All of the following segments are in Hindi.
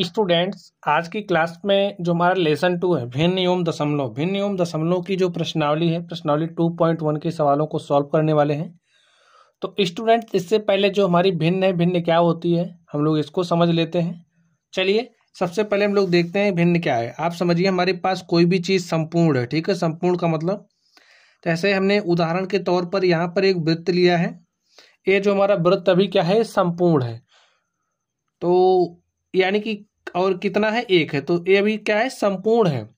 स्टूडेंट्स आज की क्लास में जो हमारा लेसन टू है भिन्न एवं दशमलव भिन्न एवं दशमलव की जो प्रश्नावली है प्रश्नावली टू पॉइंट वन के सवालों को सॉल्व करने वाले हैं तो स्टूडेंट्स इससे पहले जो हमारी भिन्न है भिन्न क्या होती है हम लोग इसको समझ लेते हैं चलिए सबसे पहले हम लोग देखते हैं भिन्न क्या है आप समझिए हमारे पास कोई भी चीज़ संपूर्ण है ठीक है संपूर्ण का मतलब जैसे तो हमने उदाहरण के तौर पर यहाँ पर एक वृत्त लिया है ये जो हमारा वृत्त अभी क्या है संपूर्ण है तो यानी कि और कितना है एक है तो ये अभी क्या है संपूर्ण है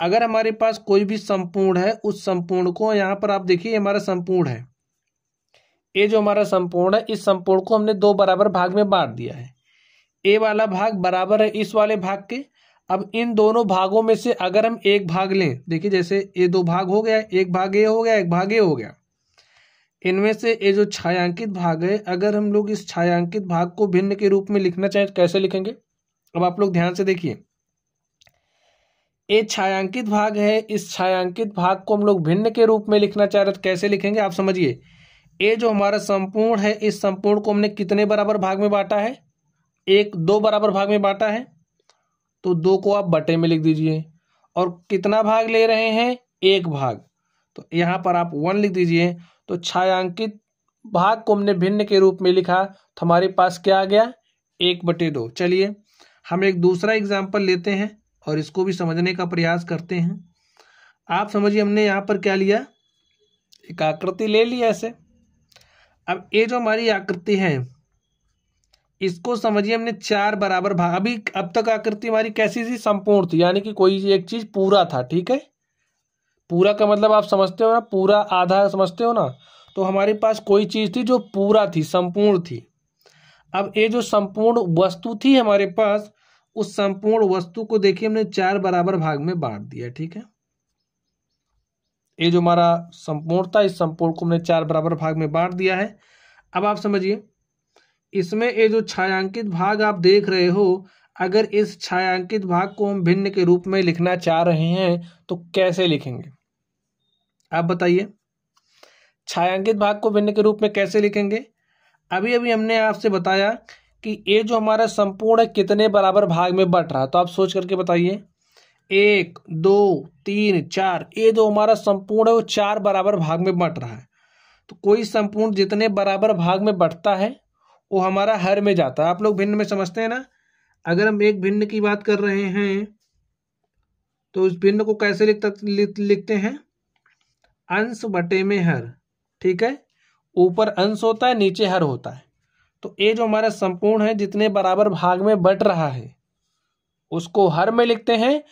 अगर हमारे पास कोई भी संपूर्ण है उस संपूर्ण को यहाँ पर आप देखिए हमारा संपूर्ण है ये जो हमारा संपूर्ण है इस संपूर्ण को हमने दो बराबर भाग में बांट दिया है ए वाला भाग बराबर है इस वाले भाग के अब इन दोनों भागों में से अगर हम एक भाग लें देखिए जैसे ये दो भाग हो गया एक भाग ये हो गया एक भाग ये हो गया इनमें से ये जो छायांकित भाग है अगर हम लोग इस छायांकित भाग को भिन्न के रूप में लिखना चाहें तो कैसे लिखेंगे अब आप लोग ध्यान से देखिए ये छायांकित भाग है इस छायांकित भाग को हम लोग भिन्न के रूप में लिखना चाह रहे तो कैसे लिखेंगे आप समझिए ये जो हमारा संपूर्ण है इस संपूर्ण को हमने कितने बराबर भाग में बांटा है एक दो बराबर भाग में बांटा है तो दो को आप बटे में लिख दीजिए और कितना भाग ले रहे हैं एक भाग तो यहाँ पर आप वन लिख दीजिए तो छायांकित भाग को हमने भिन्न के रूप में लिखा तो हमारे पास क्या आ गया एक बटे दो चलिए हम एक दूसरा एग्जाम्पल लेते हैं और इसको भी समझने का प्रयास करते हैं आप समझिए हमने यहाँ पर क्या लिया एक आकृति ले ली ऐसे अब ये जो हमारी आकृति है इसको समझिए हमने चार बराबर भाग अभी अब तक आकृति हमारी कैसी थी संपूर्ण थी यानी कि कोई एक चीज़ पूरा था ठीक है पूरा का मतलब आप समझते हो ना पूरा आधा समझते हो ना तो हमारे पास कोई चीज़ थी जो पूरा थी संपूर्ण थी अब ये जो संपूर्ण वस्तु थी हमारे पास उस संपूर्ण वस्तु को देखिए हमने चार बराबर भाग में बांट दिया ठीक है ये जो हमारा संपूर्ण था इस संपूर्ण को हमने चार बराबर भाग में बांट दिया है अब आप समझिए इसमें ये जो छायांकित भाग आप देख रहे हो अगर इस छायांकित भाग को हम भिन्न के रूप में लिखना चाह रहे हैं तो कैसे लिखेंगे आप बताइए छायांकित भाग को भिन्न के रूप में कैसे लिखेंगे अभी अभी हमने आपसे बताया कि ये जो हमारा संपूर्ण कितने बराबर भाग में बट रहा तो आप सोच करके बताइए एक दो तीन चार ये जो हमारा संपूर्ण है वो चार बराबर भाग में बट रहा है तो कोई संपूर्ण जितने बराबर भाग में बटता है वो हमारा हर में जाता है आप लोग भिन्न में समझते हैं ना अगर हम एक भिन्न की बात कर रहे हैं तो उस भिन्न को कैसे लिख लिखते हैं अंश बटे में हर ठीक है ऊपर अंश होता है नीचे हर होता है तो ये जो हमारा संपूर्ण है जितने बराबर भाग में बट रहा है उसको हर में लिखते हैं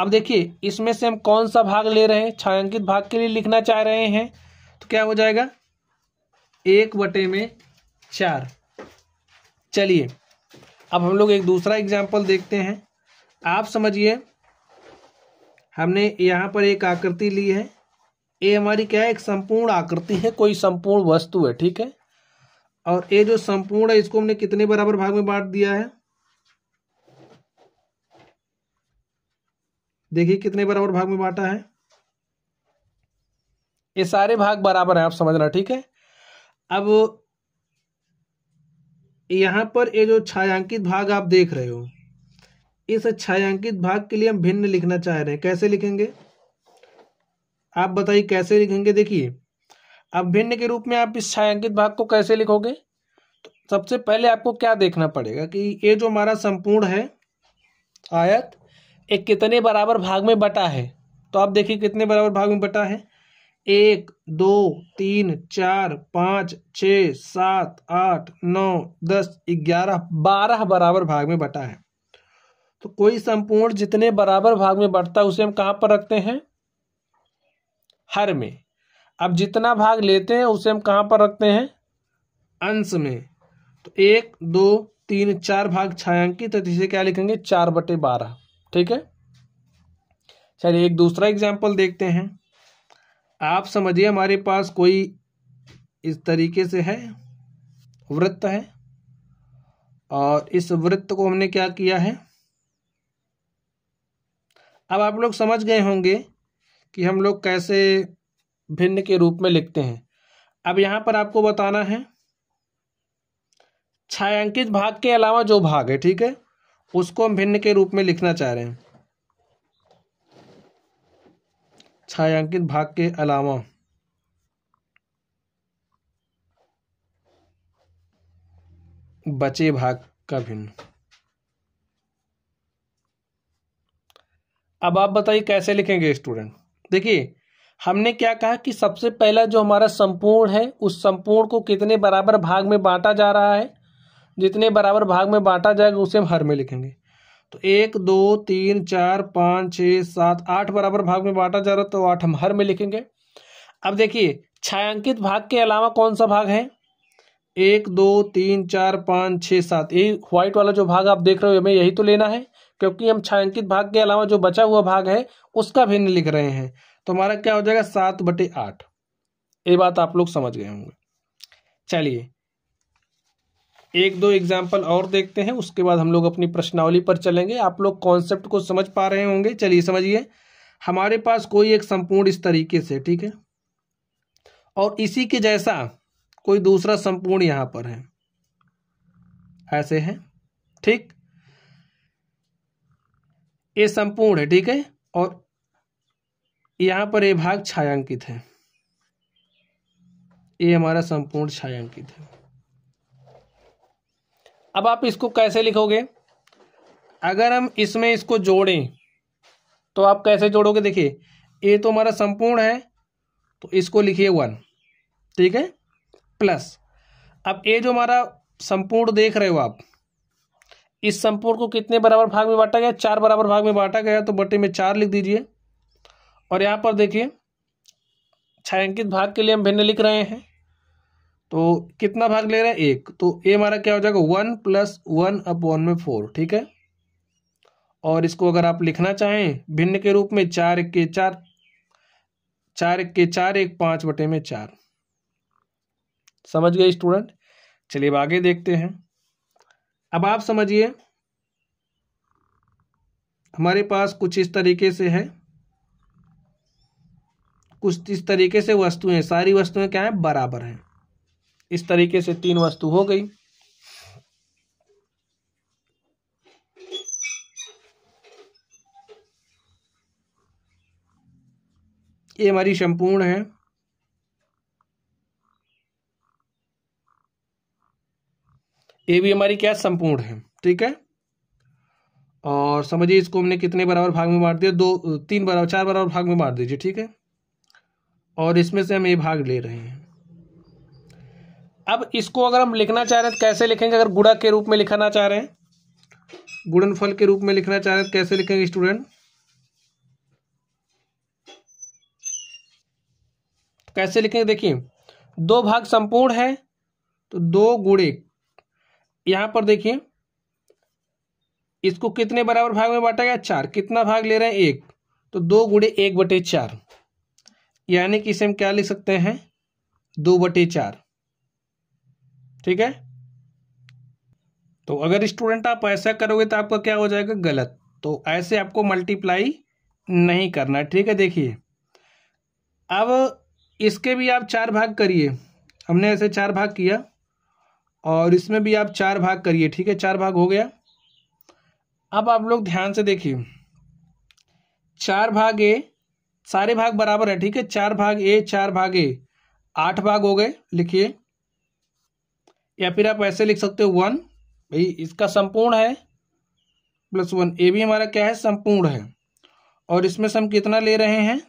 अब देखिए इसमें से हम कौन सा भाग ले रहे हैं छायांकित भाग के लिए लिखना चाह रहे हैं तो क्या हो जाएगा एक बटे में चार चलिए अब हम लोग एक दूसरा एग्जाम्पल देखते हैं आप समझिए हमने यहाँ पर एक आकृति ली है ये हमारी क्या है एक संपूर्ण आकृति है कोई संपूर्ण वस्तु है ठीक है और ये जो संपूर्ण है इसको हमने कितने बराबर भाग में बांट दिया है देखिए कितने बराबर भाग में बांटा है ये सारे भाग बराबर है आप समझना ठीक है अब यहां पर ये जो छायांकित भाग आप देख रहे हो इस छायांकित भाग के लिए हम भिन्न लिखना चाह रहे हैं कैसे लिखेंगे आप बताइए कैसे लिखेंगे देखिए अभिन्न के रूप में आप इस छायांकित भाग को कैसे लिखोगे तो सबसे पहले आपको क्या देखना पड़ेगा कि ये जो हमारा संपूर्ण है आयत एक कितने बराबर भाग में बटा है तो आप देखिए कितने बराबर भाग में बटा है एक दो तीन चार पाँच छ सात आठ नौ दस ग्यारह बारह बराबर भाग में बटा है तो कोई संपूर्ण जितने बराबर भाग में बटता है उसे हम कहाँ पर रखते हैं हर में अब जितना भाग लेते हैं उसे हम कहाँ पर रखते हैं अंश में तो एक दो तीन चार भाग छायांकित तो इसे क्या लिखेंगे चार बटे बारह ठीक है चलिए एक दूसरा एग्जाम्पल देखते हैं आप समझिए हमारे पास कोई इस तरीके से है वृत्त है और इस वृत्त को हमने क्या किया है अब आप लोग समझ गए होंगे कि हम लोग कैसे भिन्न के रूप में लिखते हैं अब यहाँ पर आपको बताना है छायांकित भाग के अलावा जो भाग है ठीक है उसको हम भिन्न के रूप में लिखना चाह रहे हैं छायांकित भाग के अलावा बचे भाग का भिन्न अब आप बताइए कैसे लिखेंगे स्टूडेंट देखिए हमने क्या कहा कि सबसे पहला जो हमारा संपूर्ण है उस संपूर्ण को कितने बराबर भाग में बांटा जा रहा है जितने बराबर भाग में बांटा जाएगा उसे हम हर में लिखेंगे तो एक दो तीन चार पाँच छः सात आठ बराबर भाग में बांटा जा रहा है तो आठ हम हर में लिखेंगे अब देखिए छायांकित भाग के अलावा कौन सा भाग है एक दो तीन चार पाँच छः सात यही व्हाइट वाला जो भाग आप देख रहे हो हमें यही तो लेना है क्योंकि हम छायांकित भाग के अलावा जो बचा हुआ भाग है उसका भिन्न लिख रहे हैं तो हमारा क्या हो जाएगा सात बटे आठ ये बात आप लोग समझ गए होंगे चलिए एक दो एग्जाम्पल और देखते हैं उसके बाद हम लोग अपनी प्रश्नावली पर चलेंगे आप लोग कॉन्सेप्ट को समझ पा रहे होंगे चलिए समझिए हमारे पास कोई एक संपूर्ण इस तरीके से ठीक है और इसी के जैसा कोई दूसरा संपूर्ण यहां पर है ऐसे है ठीक ये संपूर्ण है ठीक है और यहाँ पर ये भाग छायांकित है ये हमारा संपूर्ण छायांकित है अब आप इसको कैसे लिखोगे अगर हम इसमें इसको जोड़ें तो आप कैसे जोड़ोगे देखिए ये तो हमारा संपूर्ण है तो इसको लिखिए वन ठीक है प्लस अब ये जो हमारा संपूर्ण देख रहे हो आप इस संपूर्ण को कितने बराबर भाग में बांटा गया चार बराबर भाग में बांटा गया तो बटे में चार लिख दीजिए और यहाँ पर देखिए छायांकित भाग के लिए हम भिन्न लिख रहे हैं तो कितना भाग ले रहे हैं एक तो ए हमारा क्या हो जाएगा वन प्लस वन वन में फोर ठीक है और इसको अगर आप लिखना चाहें भिन्न के रूप में चार एक के चार चार एक के चार एक पाँच बटे में चार समझ गए स्टूडेंट चलिए अब आगे देखते हैं अब आप समझिए हमारे पास कुछ इस तरीके से है कुछ इस तरीके से वस्तुएं सारी वस्तुएं क्या है बराबर हैं इस तरीके से तीन वस्तु हो गई ये हमारी संपूर्ण है ए भी हमारी क्या संपूर्ण है ठीक है और समझिए इसको हमने कितने बराबर भाग में बांट दिया दो तीन बराबर चार बराबर भाग में बांट दीजिए ठीक है और इसमें से हम ये भाग ले रहे हैं अब इसको अगर हम लिखना चाह रहे हैं तो कैसे लिखेंगे अगर गुड़ा के रूप में लिखना चाह रहे हैं फल के रूप में लिखना चाह रहे हैं तो कैसे लिखेंगे स्टूडेंट कैसे लिखेंगे देखिए दो भाग संपूर्ण है तो दो गुड़े यहां पर देखिए इसको कितने बराबर भाग में बांटा गया चार कितना भाग ले रहे हैं एक तो दो गुड़े एक बटे चार यानी कि इसे हम क्या लिख सकते हैं दो बटे चार ठीक है तो अगर स्टूडेंट आप ऐसा करोगे तो आपका क्या हो जाएगा गलत तो ऐसे आपको मल्टीप्लाई नहीं करना ठीक है देखिए अब इसके भी आप चार भाग करिए हमने ऐसे चार भाग किया और इसमें भी आप चार भाग करिए ठीक है चार भाग हो गया अब आप लोग ध्यान से देखिए चार भाग ए सारे भाग बराबर है ठीक है चार भाग ए चार भाग ए आठ भाग हो गए लिखिए या फिर आप ऐसे लिख सकते हो वन भाई इसका संपूर्ण है प्लस वन ए भी हमारा क्या है संपूर्ण है और इसमें से हम कितना ले रहे हैं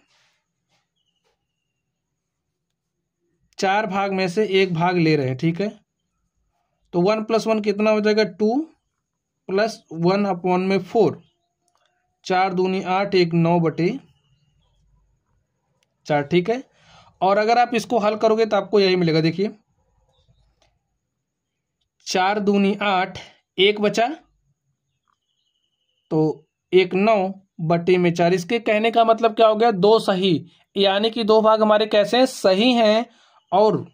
चार भाग में से एक भाग ले रहे हैं ठीक है तो वन प्लस वन कितना हो जाएगा टू प्लस वन अपॉन में फोर चार दूनी आठ एक नौ बटे चार ठीक है और अगर आप इसको हल करोगे तो आपको यही मिलेगा देखिए चार दूनी आठ एक बचा तो एक नौ बटे में चार इसके कहने का मतलब क्या हो गया दो सही यानी कि दो भाग हमारे कैसे हैं सही हैं और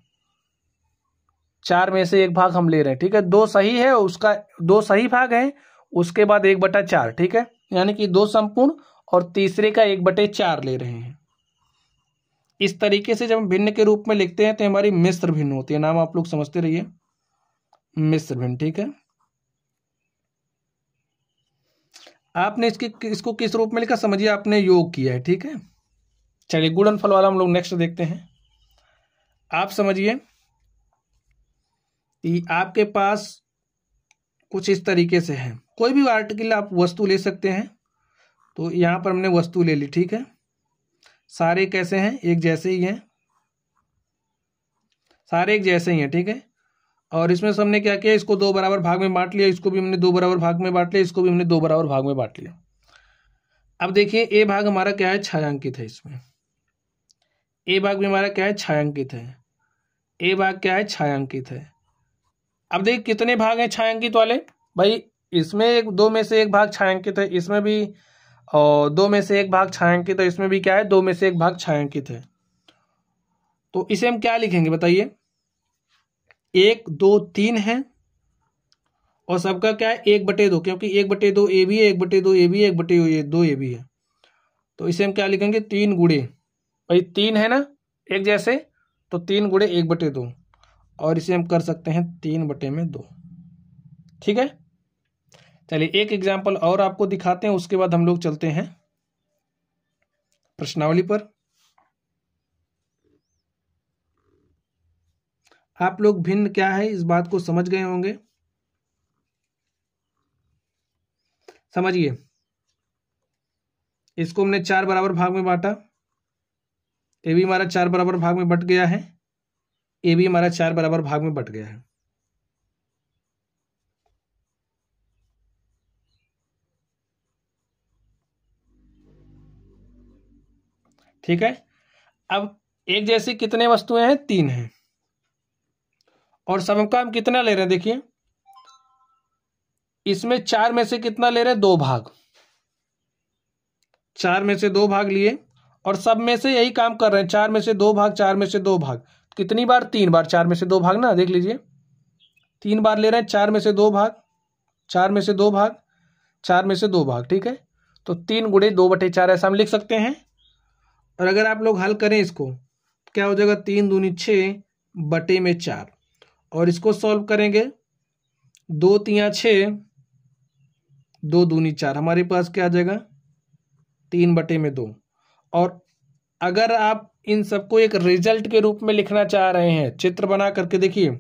चार में से एक भाग हम ले रहे हैं ठीक है दो सही है उसका दो सही भाग है उसके बाद एक बटा चार ठीक है यानी कि दो संपूर्ण और तीसरे का एक बटे चार ले रहे हैं इस तरीके से जब हम भिन्न के रूप में लिखते हैं तो हमारी मिश्र भिन्न होती है नाम आप लोग समझते रहिए मिश्र भिन्न ठीक है आपने इसके इसको किस रूप में लिखा समझिए आपने योग किया है ठीक है चलिए फल वाला हम लोग नेक्स्ट देखते हैं आप समझिए आपके पास कुछ इस तरीके से है कोई भी आर्टिकल आप वस्तु ले सकते हैं तो यहाँ पर हमने वस्तु ले ली ठीक है सारे कैसे हैं एक जैसे ही हैं सारे एक जैसे ही हैं ठीक है और इसमें से हमने क्या किया इसको दो बराबर भाग में बांट लिया इसको भी हमने दो बराबर भाग में बांट लिया इसको भी हमने दो बराबर भाग में बांट लिया अब देखिए ए भाग हमारा क्या है छायांकित है इसमें ए भाग भी हमारा क्या है छायांकित है ए भाग क्या है छायांकित है अब देखिए कितने भाग हैं छायांकित वाले भाई इसमें एक दो में से एक भाग छायांकित है इसमें भी और दो में से एक भाग छायांकित है इसमें भी क्या है दो में से एक भाग छायांकित है तो इसे हम क्या लिखेंगे बताइए एक दो तीन है और सबका क्या है एक बटे दो क्योंकि एक बटे दो ए भी है एक बटे दो ए भी है एक बटे दो ए भी है तो इसे हम क्या लिखेंगे तीन गुड़े भाई तीन है ना एक जैसे तो तीन गुड़े एक बटे दो और इसे हम कर सकते हैं तीन बटे में दो ठीक है चलिए एक एग्जाम्पल और आपको दिखाते हैं उसके बाद हम लोग चलते हैं प्रश्नावली पर आप लोग भिन्न क्या है इस बात को समझ गए होंगे समझिए इसको हमने चार बराबर भाग में बांटा ये भी हमारा चार बराबर भाग में बट गया है ए भी हमारा चार बराबर भाग में बट गया है ठीक है अब एक जैसी कितने वस्तुएं हैं तीन हैं और सम का हम कितना ले रहे हैं देखिए इसमें चार में से कितना ले रहे हैं दो भाग चार में से दो भाग लिए और सब में से यही काम कर रहे हैं चार में से दो भाग चार में से दो भाग कितनी बार तीन बार चार में से दो भाग ना देख लीजिए तीन बार ले रहे हैं चार में से दो भाग चार में से दो भाग चार में से दो भाग ठीक है तो तीन गुड़े दो बटे चार ऐसा हम लिख सकते हैं और अगर आप लोग हल करें इसको क्या हो जाएगा तीन दूनी छः बटे में चार और इसको सॉल्व करेंगे दो तिया छः दो दूनी चार हमारे पास क्या आ जाएगा तीन बटे में दो और अगर आप इन सबको एक रिजल्ट के रूप में लिखना चाह रहे हैं चित्र बना करके देखिए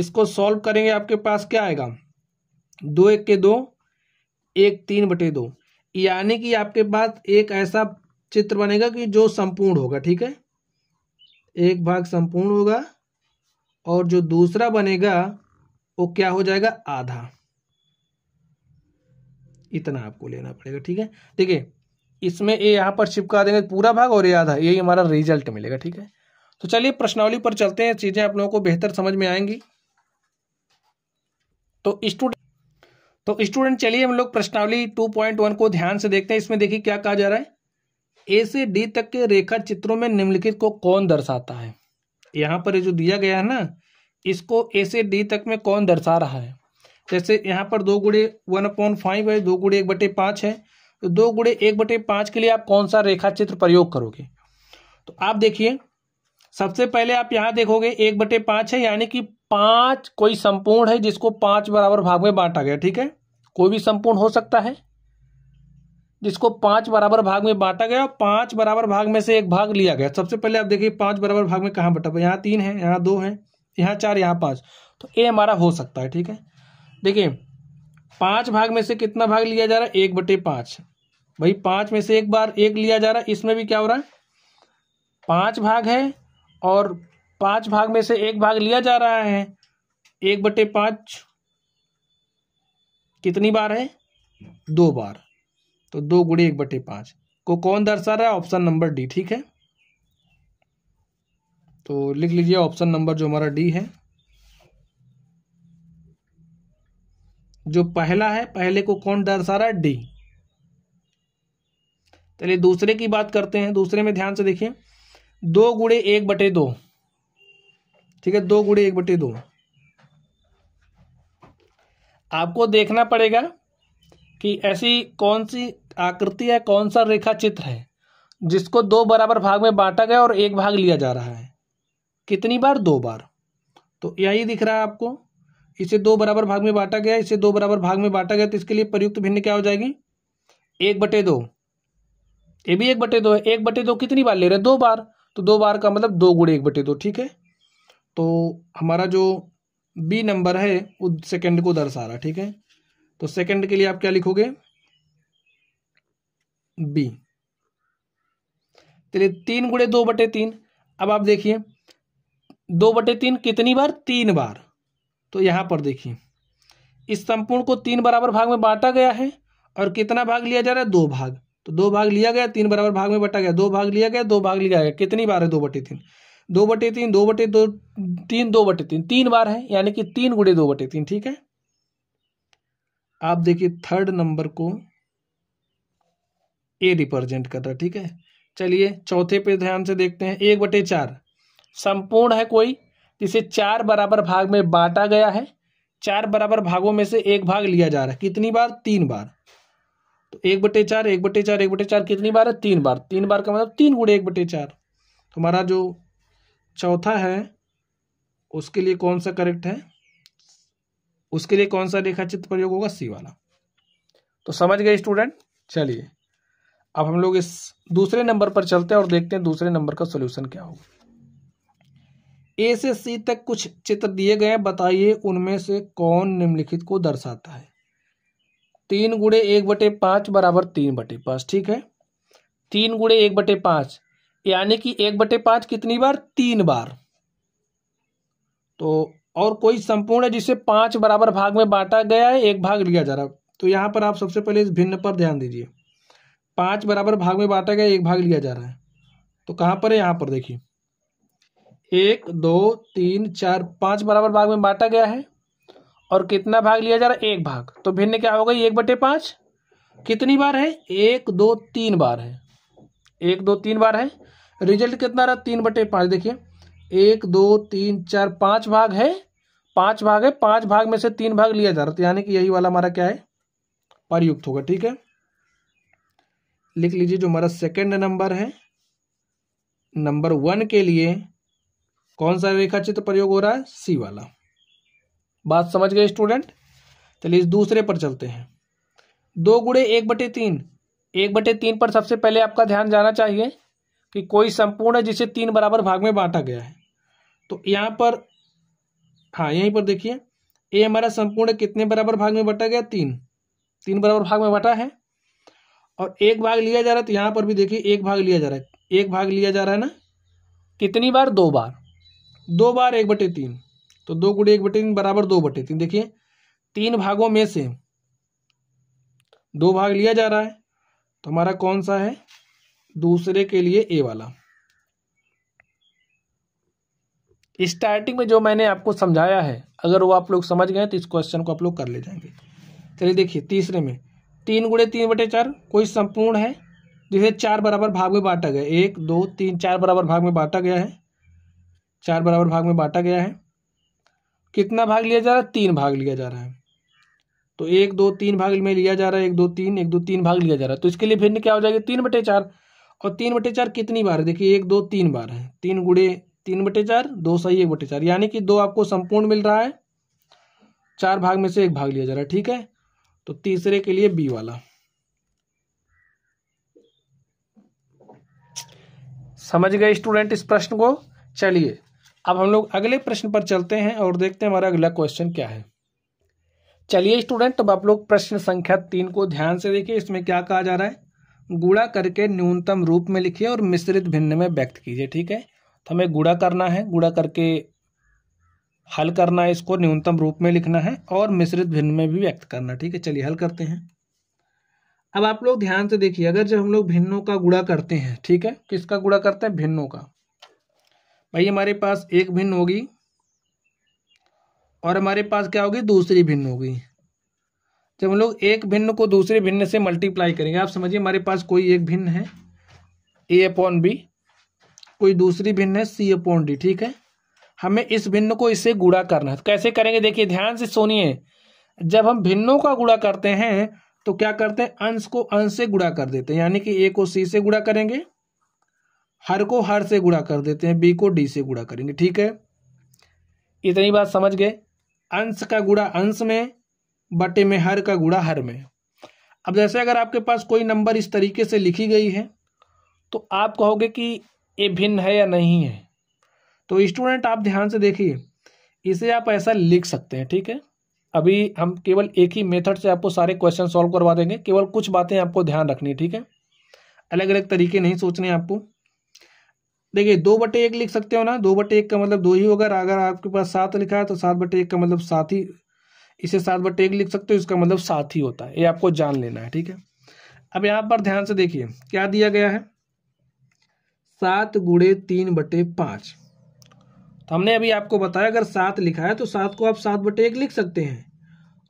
इसको सॉल्व करेंगे आपके पास क्या आएगा दो एक के दो एक तीन बटे दो यानी कि आपके पास एक ऐसा चित्र बनेगा कि जो संपूर्ण होगा ठीक है एक भाग संपूर्ण होगा और जो दूसरा बनेगा वो क्या हो जाएगा आधा इतना आपको लेना पड़ेगा ठीक है देखिए इसमें ये यहाँ पर चिपका देंगे पूरा भाग और ये आधा यही हमारा रिजल्ट मिलेगा ठीक है तो चलिए प्रश्नावली पर चलते हैं चीज़ें आप लोगों को बेहतर समझ में आएंगी तो स्टूडेंट तो स्टूडेंट चलिए हम लोग प्रश्नावली 2.1 को ध्यान से देखते हैं इसमें देखिए क्या कहा जा रहा है ए से डी तक के रेखा चित्रों में निम्नलिखित को कौन दर्शाता है यहाँ पर जो दिया गया है ना इसको ए से डी तक में कौन दर्शा रहा है जैसे यहाँ पर दो गुड़े वन अपॉइंट फाइव है दो गुड़े एक बटे पाँच है तो दो गुड़े एक बटे पांच के लिए आप कौन सा रेखा चित्र प्रयोग करोगे तो आप देखिए सबसे पहले आप यहां देखोगे एक बटे पांच है यानी कि पांच कोई संपूर्ण है जिसको पांच बराबर भाग में बांटा गया ठीक है कोई भी संपूर्ण हो सकता है जिसको पांच बराबर भाग में बांटा गया पांच बराबर भाग में से एक भाग लिया गया सबसे पहले आप देखिए पांच बराबर भाग में कहा बटा तो यहाँ तीन है यहाँ दो है यहाँ चार यहाँ पांच तो ए हमारा हो सकता है ठीक है देखिए पांच भाग में से कितना भाग लिया जा रहा है एक बटे पांच भाई पांच में से एक बार एक लिया जा रहा है इसमें भी क्या हो रहा है पांच भाग है और पांच भाग में से एक भाग लिया जा रहा है एक बटे पांच कितनी बार है दो बार तो दो गुड़े एक बटे पांच को कौन दर्शा रहा है ऑप्शन नंबर डी ठीक है तो लिख लीजिए ऑप्शन नंबर जो हमारा डी है जो पहला है पहले को कौन दर्शा रहा है डी चलिए दूसरे की बात करते हैं दूसरे में ध्यान से देखिए दो गुड़े एक बटे दो ठीक है दो गुड़े एक बटे दो आपको देखना पड़ेगा कि ऐसी कौन सी आकृति है कौन सा रेखा चित्र है जिसको दो बराबर भाग में बांटा गया और एक भाग लिया जा रहा है कितनी बार दो बार तो यही दिख रहा है आपको इसे दो बराबर भाग में बांटा गया इसे दो बराबर भाग में बांटा गया तो इसके लिए प्रयुक्त भिन्न क्या हो जाएगी एक बटे दो ये भी एक बटे दो है एक बटे दो कितनी बार ले रहे हैं दो बार तो दो बार का मतलब दो गुड़े एक बटे दो ठीक है तो हमारा जो बी नंबर है वो सेकंड को दर्शा रहा है ठीक है तो सेकंड के लिए आप क्या लिखोगे बी चलिए तीन गुड़े दो बटे तीन अब आप देखिए दो बटे तीन कितनी बार तीन बार तो यहां पर देखिए इस संपूर्ण को तीन बराबर भाग में बांटा गया है और कितना भाग लिया जा रहा है दो भाग तो दो भाग लिया गया तीन बराबर भाग में बटा गया दो भाग लिया गया दो भाग लिया गया कितनी बार है दो बटे तीन दो बटे तीन दो बटे दो तीन दो बटे तीन तीन बार है यानी कि तीन गुड़े दो बटे तीन ठीक है आप देखिए थर्ड नंबर को ए रिप्रेजेंट कर रहा है ठीक है चलिए चौथे पे ध्यान से देखते हैं एक बटे चार संपूर्ण है कोई जिसे चार बराबर भाग में बांटा गया है चार बराबर भागों में से एक भाग लिया जा रहा है कितनी बार तीन बार तो एक बटे चार एक बटे चार एक बटे चार कितनी बार है तीन बार तीन बार का मतलब तीन गुड़े एक बटे चार हमारा जो चौथा है उसके लिए कौन सा करेक्ट है उसके लिए कौन सा रेखा चित्र प्रयोग होगा सी वाला तो समझ गए स्टूडेंट चलिए अब हम लोग इस दूसरे नंबर पर चलते हैं और देखते हैं दूसरे नंबर का सोल्यूशन क्या होगा ए से सी तक कुछ चित्र दिए गए बताइए उनमें से कौन निम्नलिखित को दर्शाता है तीन गुड़े एक बटे पाँच बराबर तीन बटे पाँच ठीक है तीन गुड़े एक बटे पाँच यानी कि एक बटे पाँच कितनी बार तीन बार तो और कोई संपूर्ण है जिसे पाँच बराबर भाग में बांटा गया है एक भाग लिया जा रहा तो यहाँ पर आप सबसे पहले इस भिन्न पर ध्यान दीजिए पाँच बराबर भाग में बांटा गया एक भाग लिया जा रहा है तो कहाँ पर है यहाँ पर देखिए एक दो तीन चार पाँच बराबर भाग में बांटा गया है और कितना भाग लिया जा रहा है एक भाग तो भिन्न क्या होगा एक बटे पांच कितनी बार है एक दो तीन बार है एक दो तीन बार है रिजल्ट कितना रहा तीन बटे पांच देखिए एक दो तीन चार पांच भाग है पांच भाग है पांच भाग में से तीन भाग लिया जा रहा था तो यानी कि यही वाला हमारा क्या है परयुक्त होगा ठीक है लिख लीजिए जो हमारा सेकेंड नंबर है नंबर वन के लिए कौन सा रेखा चित्र प्रयोग हो रहा है सी वाला बात समझ गए स्टूडेंट चलिए इस दूसरे पर चलते हैं दो गुड़े एक बटे तीन एक बटे तीन पर सबसे पहले आपका ध्यान जाना चाहिए कि कोई संपूर्ण है जिसे तीन बराबर भाग में बांटा गया है तो यहाँ पर हाँ यहीं पर देखिए ये हमारा संपूर्ण कितने बराबर भाग में बांटा गया तीन तीन बराबर भाग में बांटा है और एक भाग लिया जा रहा है तो यहाँ पर भी देखिए एक भाग लिया जा रहा है एक भाग लिया जा रहा है ना कितनी बार दो बार दो बार एक बटे तीन तो दो गुड़े एक बटे तीन बराबर दो बटे तीन देखिए तीन भागों में से दो भाग लिया जा रहा है तो हमारा कौन सा है दूसरे के लिए ए वाला स्टार्टिंग में जो मैंने आपको समझाया है अगर वो आप लोग समझ गए तो इस क्वेश्चन को आप लोग कर ले जाएंगे चलिए देखिए तीसरे में तीन गुड़े तीन बटे चार कोई संपूर्ण है जिसे चार बराबर भाग में बांटा गया एक दो तीन चार बराबर भाग में बांटा गया है चार बराबर भाग में बांटा गया है कितना भाग लिया जा रहा है तीन भाग लिया जा रहा है तो एक दो तीन भाग में लिया जा रहा है एक दो तीन एक दो तीन भाग लिया जा रहा है तो इसके लिए भिन्न क्या हो जाएगी तीन बटे चार और तीन बटे चार कितनी बार है देखिए एक दो तीन बार है तीन गुड़े तीन बटे चार दो सही एक बटे चार यानी कि दो आपको संपूर्ण मिल रहा है चार भाग में से एक भाग लिया जा रहा है ठीक है तो तीसरे के लिए बी वाला समझ गए स्टूडेंट इस प्रश्न को चलिए अब हम लोग अगले प्रश्न पर चलते हैं और देखते हैं हमारा अगला क्वेश्चन क्या है चलिए स्टूडेंट अब आप लोग प्रश्न संख्या तीन को ध्यान से देखिए इसमें क्या कहा जा रहा है गुड़ा करके न्यूनतम रूप में लिखिए और मिश्रित भिन्न में व्यक्त कीजिए ठीक है तो हमें गुड़ा करना है गुड़ा करके हल करना है इसको न्यूनतम रूप में लिखना है और मिश्रित भिन्न में भी व्यक्त करना ठीक है चलिए हल करते हैं अब आप लोग ध्यान से देखिए अगर जब हम लोग भिन्नों का गुड़ा करते हैं ठीक है किसका गुड़ा करते हैं भिन्नों का भाई हमारे पास एक भिन्न होगी और हमारे पास क्या होगी दूसरी भिन्न होगी जब हम लोग एक भिन्न को दूसरे भिन्न से मल्टीप्लाई करेंगे आप समझिए हमारे पास कोई एक भिन्न है ए अपॉन बी कोई दूसरी भिन्न है सी अपॉन डी ठीक है हमें इस भिन्न को इससे गुड़ा करना है तो कैसे करेंगे देखिए ध्यान से सुनिए जब हम भिन्नों का गुड़ा करते हैं तो क्या करते हैं अंश को अंश से गुड़ा कर देते हैं यानी कि ए को सी से गुड़ा करेंगे हर को हर से गुणा कर देते हैं बी को डी से गुणा करेंगे ठीक है इतनी बात समझ गए अंश का गुड़ा अंश में बटे में हर का गुड़ा हर में अब जैसे अगर आपके पास कोई नंबर इस तरीके से लिखी गई है तो आप कहोगे कि ये भिन्न है या नहीं है तो स्टूडेंट आप ध्यान से देखिए इसे आप ऐसा लिख सकते हैं ठीक है अभी हम केवल एक ही मेथड से आपको सारे क्वेश्चन सॉल्व करवा देंगे केवल कुछ बातें आपको ध्यान रखनी है ठीक है अलग अलग तरीके नहीं सोचने आपको देखिए दो बटे एक लिख सकते हो ना दो बटे एक का मतलब दो ही होगा अगर आपके पास सात लिखा है तो सात बटे एक का मतलब सात ही इसे सात बटे एक लिख सकते हो इसका मतलब सात ही होता है ये आपको जान लेना है ठीक है अब यहाँ पर ध्यान से देखिए क्या दिया गया है सात गुड़े तीन बटे पाँच तो हमने अभी आपको बताया अगर सात लिखा है तो सात को आप सात बटे एक लिख सकते हैं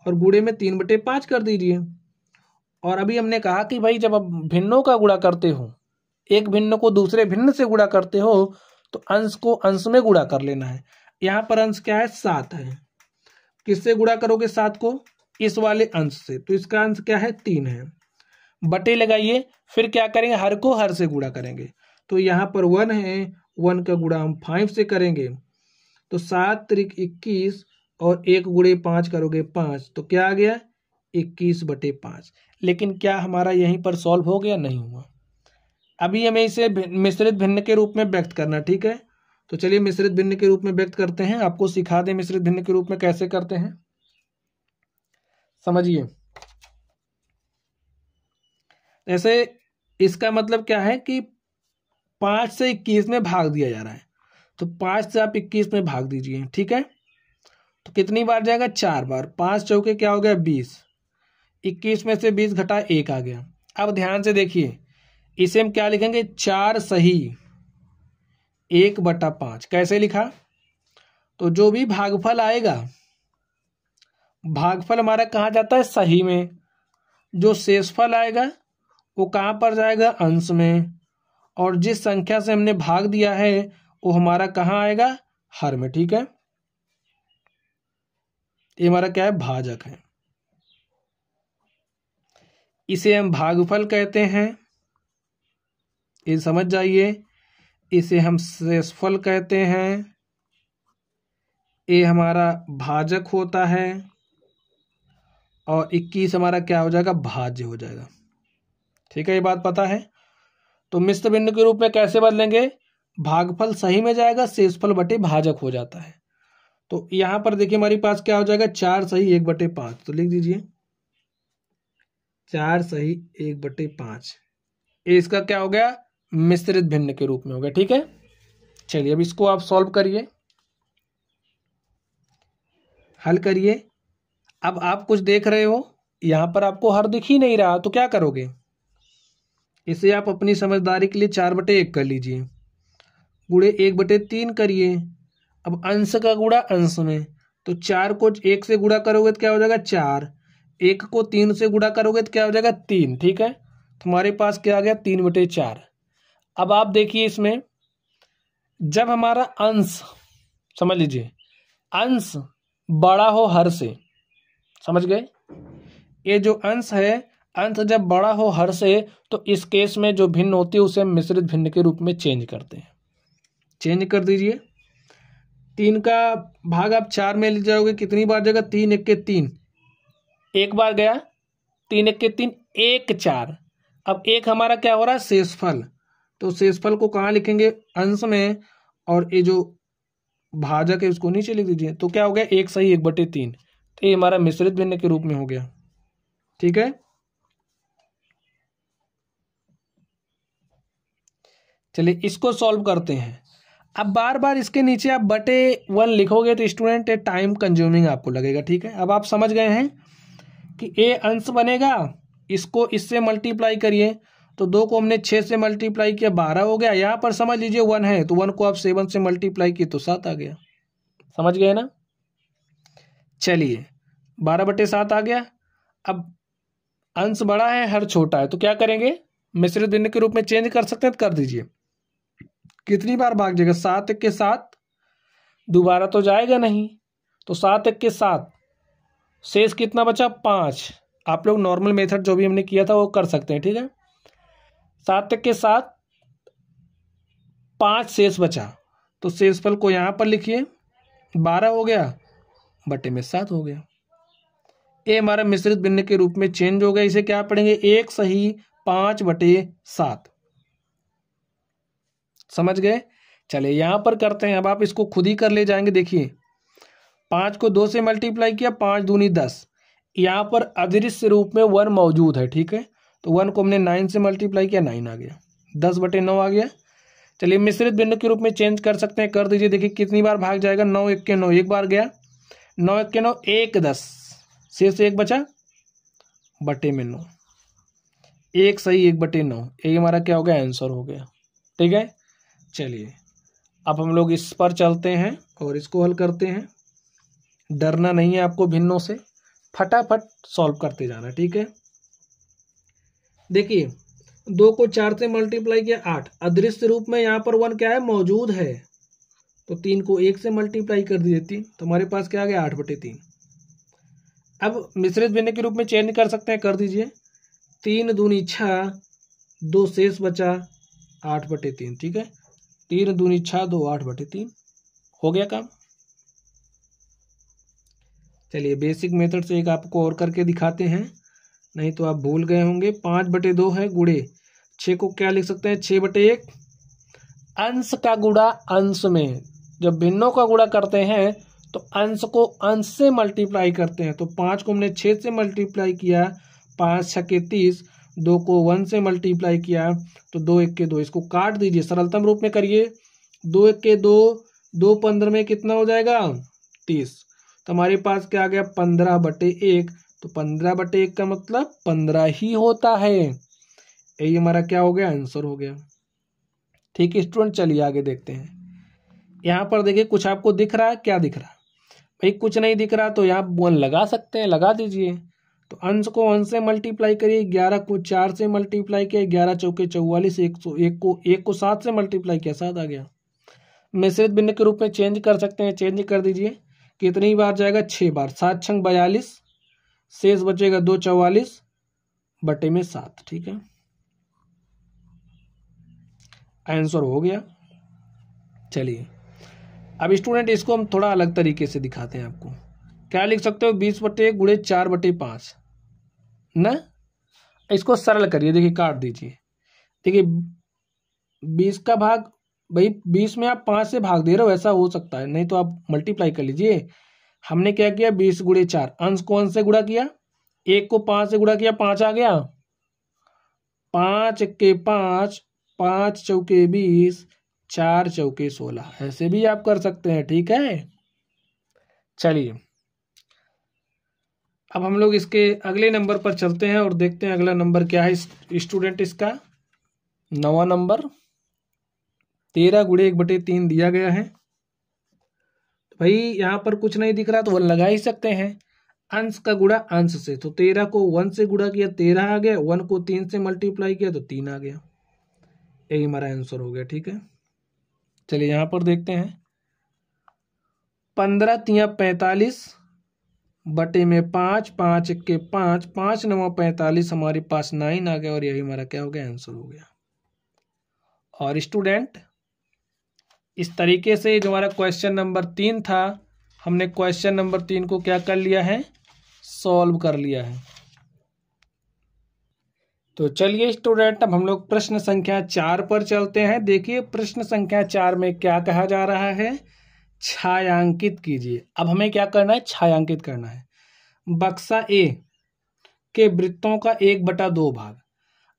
और गुड़े में तीन बटे पाँच कर दीजिए और अभी हमने कहा कि भाई जब आप भिन्नों का गुड़ा करते हो एक भिन्न को दूसरे भिन्न से गुणा करते हो तो अंश को अंश में गुणा कर लेना है यहाँ पर अंश क्या है सात है किससे गुणा करोगे सात को इस वाले अंश से तो इसका अंश क्या है तीन है बटे लगाइए फिर क्या करेंगे हर को हर से गुणा करेंगे तो यहाँ पर वन है वन का गुणा हम फाइव से करेंगे तो सात तरीक इक्कीस और एक गुड़े पांच करोगे पांच तो क्या आ गया इक्कीस बटे पांच लेकिन क्या हमारा यहीं पर सॉल्व हो गया नहीं हुआ अभी हमें इसे मिश्रित भिन्न के रूप में व्यक्त करना ठीक है तो चलिए मिश्रित भिन्न के रूप में व्यक्त करते हैं आपको सिखा दें मिश्रित भिन्न के रूप में कैसे करते हैं समझिए ऐसे इसका मतलब क्या है कि पांच से इक्कीस में भाग दिया जा रहा है तो पांच से आप इक्कीस में भाग दीजिए ठीक है तो कितनी बार जाएगा चार बार पांच चौके क्या हो गया बीस इक्कीस में से बीस घटा एक आ गया अब ध्यान से देखिए इसे हम क्या लिखेंगे चार सही एक बटा पांच कैसे लिखा तो जो भी भागफल आएगा भागफल हमारा कहा जाता है सही में जो शेषफल आएगा वो कहां पर जाएगा अंश में और जिस संख्या से हमने भाग दिया है वो हमारा कहां आएगा हर में ठीक है ये हमारा क्या है भाजक है इसे हम भागफल कहते हैं ये समझ जाइए इसे हम शेषफल कहते हैं ये हमारा भाजक होता है और इक्कीस हमारा क्या हो जाएगा भाज्य हो जाएगा ठीक है ये बात पता है तो मिश्र बिंदु के रूप में कैसे बदलेंगे भागफल सही में जाएगा शेषफल बटे भाजक हो जाता है तो यहां पर देखिए हमारे पास क्या हो जाएगा चार सही एक बटे पांच तो लिख दीजिए चार सही एक बटे पांच इसका क्या हो गया मिश्रित भिन्न के रूप में हो गया ठीक है चलिए अब इसको आप सॉल्व करिए हल करिए अब आप कुछ देख रहे हो यहां पर आपको हर दिख ही नहीं रहा तो क्या करोगे इसे आप अपनी समझदारी के लिए चार बटे एक कर लीजिए गुड़े एक बटे तीन करिए अब अंश का गुड़ा अंश में तो चार को एक से गुड़ा करोगे तो क्या हो जाएगा चार एक को तीन से गुड़ा करोगे तो क्या हो जाएगा तीन ठीक है तुम्हारे पास क्या आ गया तीन बटे चार अब आप देखिए इसमें जब हमारा अंश समझ लीजिए अंश बड़ा हो हर से समझ गए ये जो अंश है अंश जब बड़ा हो हर से तो इस केस में जो भिन्न होती है उसे मिश्रित भिन्न के रूप में चेंज करते हैं चेंज कर दीजिए तीन का भाग आप चार में ले जाओगे कितनी बार जाएगा तीन एक के तीन एक बार गया तीन एक के तीन एक चार अब एक हमारा क्या हो रहा है शेषफल तो शेषफल को कहाँ लिखेंगे अंश में और ये जो भाजक है उसको नीचे लिख दीजिए तो क्या हो गया एक सही एक बटे तीन तो ये हमारा मिश्रित भिन्न के रूप में हो गया ठीक है चलिए इसको सॉल्व करते हैं अब बार बार इसके नीचे आप बटे वन लिखोगे तो स्टूडेंट टाइम कंज्यूमिंग आपको लगेगा ठीक है अब आप समझ गए हैं कि ए अंश बनेगा इसको इससे मल्टीप्लाई करिए तो दो को हमने छः से मल्टीप्लाई किया बारह हो गया यहाँ पर समझ लीजिए वन है तो वन को आप सेवन से मल्टीप्लाई किए तो सात आ गया समझ गए ना चलिए बारह बटे सात आ गया अब अंश बड़ा है हर छोटा है तो क्या करेंगे मिश्रित भिन्न के रूप में चेंज कर सकते हैं तो कर दीजिए कितनी बार भाग जाएगा सात एक के साथ दोबारा तो जाएगा नहीं तो सात एक के साथ शेष कितना बचा पाँच आप लोग नॉर्मल मेथड जो भी हमने किया था वो कर सकते हैं ठीक है सात के साथ पांच शेष बचा तो शेषफल को यहां पर लिखिए बारह हो गया बटे में सात हो गया ये हमारा मिश्रित भिन्न के रूप में चेंज हो गया इसे क्या पढ़ेंगे एक सही पांच बटे सात समझ गए चले यहां पर करते हैं अब आप इसको खुद ही कर ले जाएंगे देखिए पांच को दो से मल्टीप्लाई किया पांच दूनी दस यहां पर अदृश्य रूप में वन मौजूद है ठीक है तो वन को हमने नाइन से मल्टीप्लाई किया नाइन आ गया दस बटे नौ आ गया चलिए मिश्रित भिन्न के रूप में चेंज कर सकते हैं कर दीजिए देखिए कितनी बार भाग जाएगा नौ एक के नौ एक बार गया नौ एक के नौ एक दस से एक बचा बटे में नौ एक सही एक बटे नौ ये हमारा क्या हो गया आंसर हो गया ठीक है चलिए अब हम लोग इस पर चलते हैं और इसको हल करते हैं डरना नहीं है आपको भिन्नों से फटाफट सॉल्व करते जाना ठीक है देखिए दो को चार से मल्टीप्लाई किया आठ अदृश्य रूप में यहाँ पर वन क्या है मौजूद है तो तीन को एक से मल्टीप्लाई कर दिए तीन तो हमारे पास क्या आ गया आठ बटे तीन अब मिश्रित भिन्न के रूप में चेंज कर सकते हैं कर दीजिए तीन दूनी छः दो शेष बचा आठ बटे तीन ठीक है तीन दूनी छः दो आठ बटे तीन हो गया काम चलिए बेसिक मेथड से एक आपको और करके दिखाते हैं नहीं तो आप भूल गए होंगे पाँच बटे दो है गुड़े छः को क्या लिख सकते हैं छः बटे एक अंश का गुड़ा अंश में जब भिन्नों का गुड़ा करते हैं तो अंश को अंश से मल्टीप्लाई करते हैं तो पाँच को हमने छः से मल्टीप्लाई किया पाँच छके तीस दो को वन से मल्टीप्लाई किया तो दो एक के दो इसको काट दीजिए सरलतम रूप में करिए दो एक के दो दो पंद्रह में कितना हो जाएगा तीस तो हमारे पास क्या आ गया पंद्रह बटे एक तो पंद्रह बटे एक का मतलब पंद्रह ही होता है यही हमारा क्या हो गया आंसर हो गया ठीक है स्टूडेंट चलिए आगे देखते हैं यहाँ पर देखिए कुछ आपको दिख रहा है क्या दिख रहा है भाई कुछ नहीं दिख रहा तो यहाँ वन लगा सकते हैं लगा दीजिए तो अंश को अंश से मल्टीप्लाई करिए ग्यारह को चार से मल्टीप्लाई किया ग्यारह चौके चौवालीस एक सौ एक को एक को सात से मल्टीप्लाई किया सात आ गया मिश्रित भिन्न के रूप में चेंज कर सकते हैं चेंज कर दीजिए कितनी बार जाएगा छः बार सात छंग बयालीस शेष बचेगा दो चौवालीस बटे में सात ठीक है आंसर हो गया चलिए अब स्टूडेंट इसको हम थोड़ा अलग तरीके से दिखाते हैं आपको क्या लिख सकते हो बीस बटे गुड़े चार बटे पाँच न इसको सरल करिए देखिए काट दीजिए देखिए बीस का भाग भाई बीस में आप पाँच से भाग दे रहे हो ऐसा हो सकता है नहीं तो आप मल्टीप्लाई कर लीजिए हमने क्या किया बीस गुड़े चार अंश कौन से गुड़ा किया एक को पांच से गुड़ा किया पांच आ गया पांच के पांच पांच चौके बीस चार चौके सोलह ऐसे भी आप कर सकते हैं ठीक है चलिए अब हम लोग इसके अगले नंबर पर चलते हैं और देखते हैं अगला नंबर क्या है स्टूडेंट इस, इसका नवा नंबर तेरह गुड़े एक बटे तीन दिया गया है भाई यहाँ पर कुछ नहीं दिख रहा तो वन लगा ही सकते हैं अंश का गुड़ा अंश से तो तेरह को वन से गुड़ा किया तेरह आ गया वन को तीन से मल्टीप्लाई किया तो तीन आ गया यही हमारा आंसर हो गया ठीक है चलिए यहाँ पर देखते हैं पंद्रह तिया पैंतालीस बटे में पाँच पाँच इक्के पाँच पाँच नवा पैंतालीस हमारे पास नाइन आ गया और यही हमारा क्या हो गया आंसर हो गया और स्टूडेंट इस तरीके से जो हमारा क्वेश्चन नंबर तीन था हमने क्वेश्चन नंबर तीन को क्या कर लिया है सॉल्व कर लिया है तो चलिए स्टूडेंट अब हम लोग प्रश्न संख्या चार पर चलते हैं देखिए प्रश्न संख्या चार में क्या कहा जा रहा है छायांकित कीजिए अब हमें क्या करना है छायांकित करना है बक्सा ए के वृत्तों का एक बटा दो भाग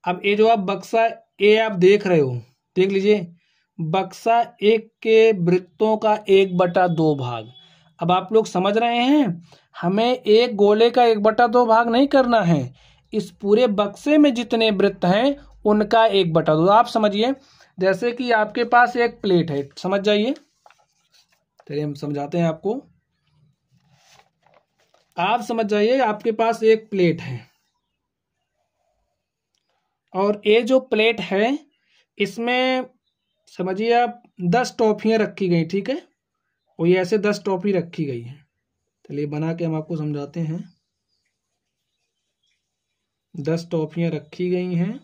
अब ये जो आप बक्सा ए आप देख रहे हो देख लीजिए बक्सा एक के वृत्तों का एक बटा दो भाग अब आप लोग समझ रहे हैं हमें एक गोले का एक बटा दो भाग नहीं करना है इस पूरे बक्से में जितने वृत्त हैं उनका एक बटा दो आप समझिए जैसे कि आपके पास एक प्लेट है समझ जाइए चलिए हम समझाते हैं आपको आप समझ जाइए आपके पास एक प्लेट है और ये जो प्लेट है इसमें समझिए आप दस टॉफियाँ रखी गई ठीक है और ये ऐसे दस टॉफी रखी गई हैं चलिए बना के हम आपको समझाते हैं दस टॉफियाँ रखी गई हैं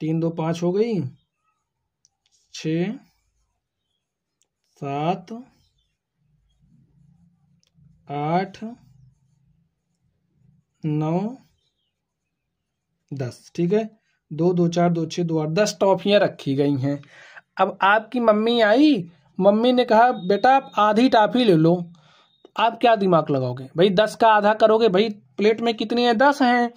तीन दो पाँच हो गई छ सात आठ नौ दस ठीक है दो दो चार दो छः दो आठ दस टॉफियाँ रखी गई हैं अब आपकी मम्मी आई मम्मी ने कहा बेटा आप आधी टाफी ले लो आप क्या दिमाग लगाओगे भाई दस का आधा करोगे भाई प्लेट में कितनी है दस हैं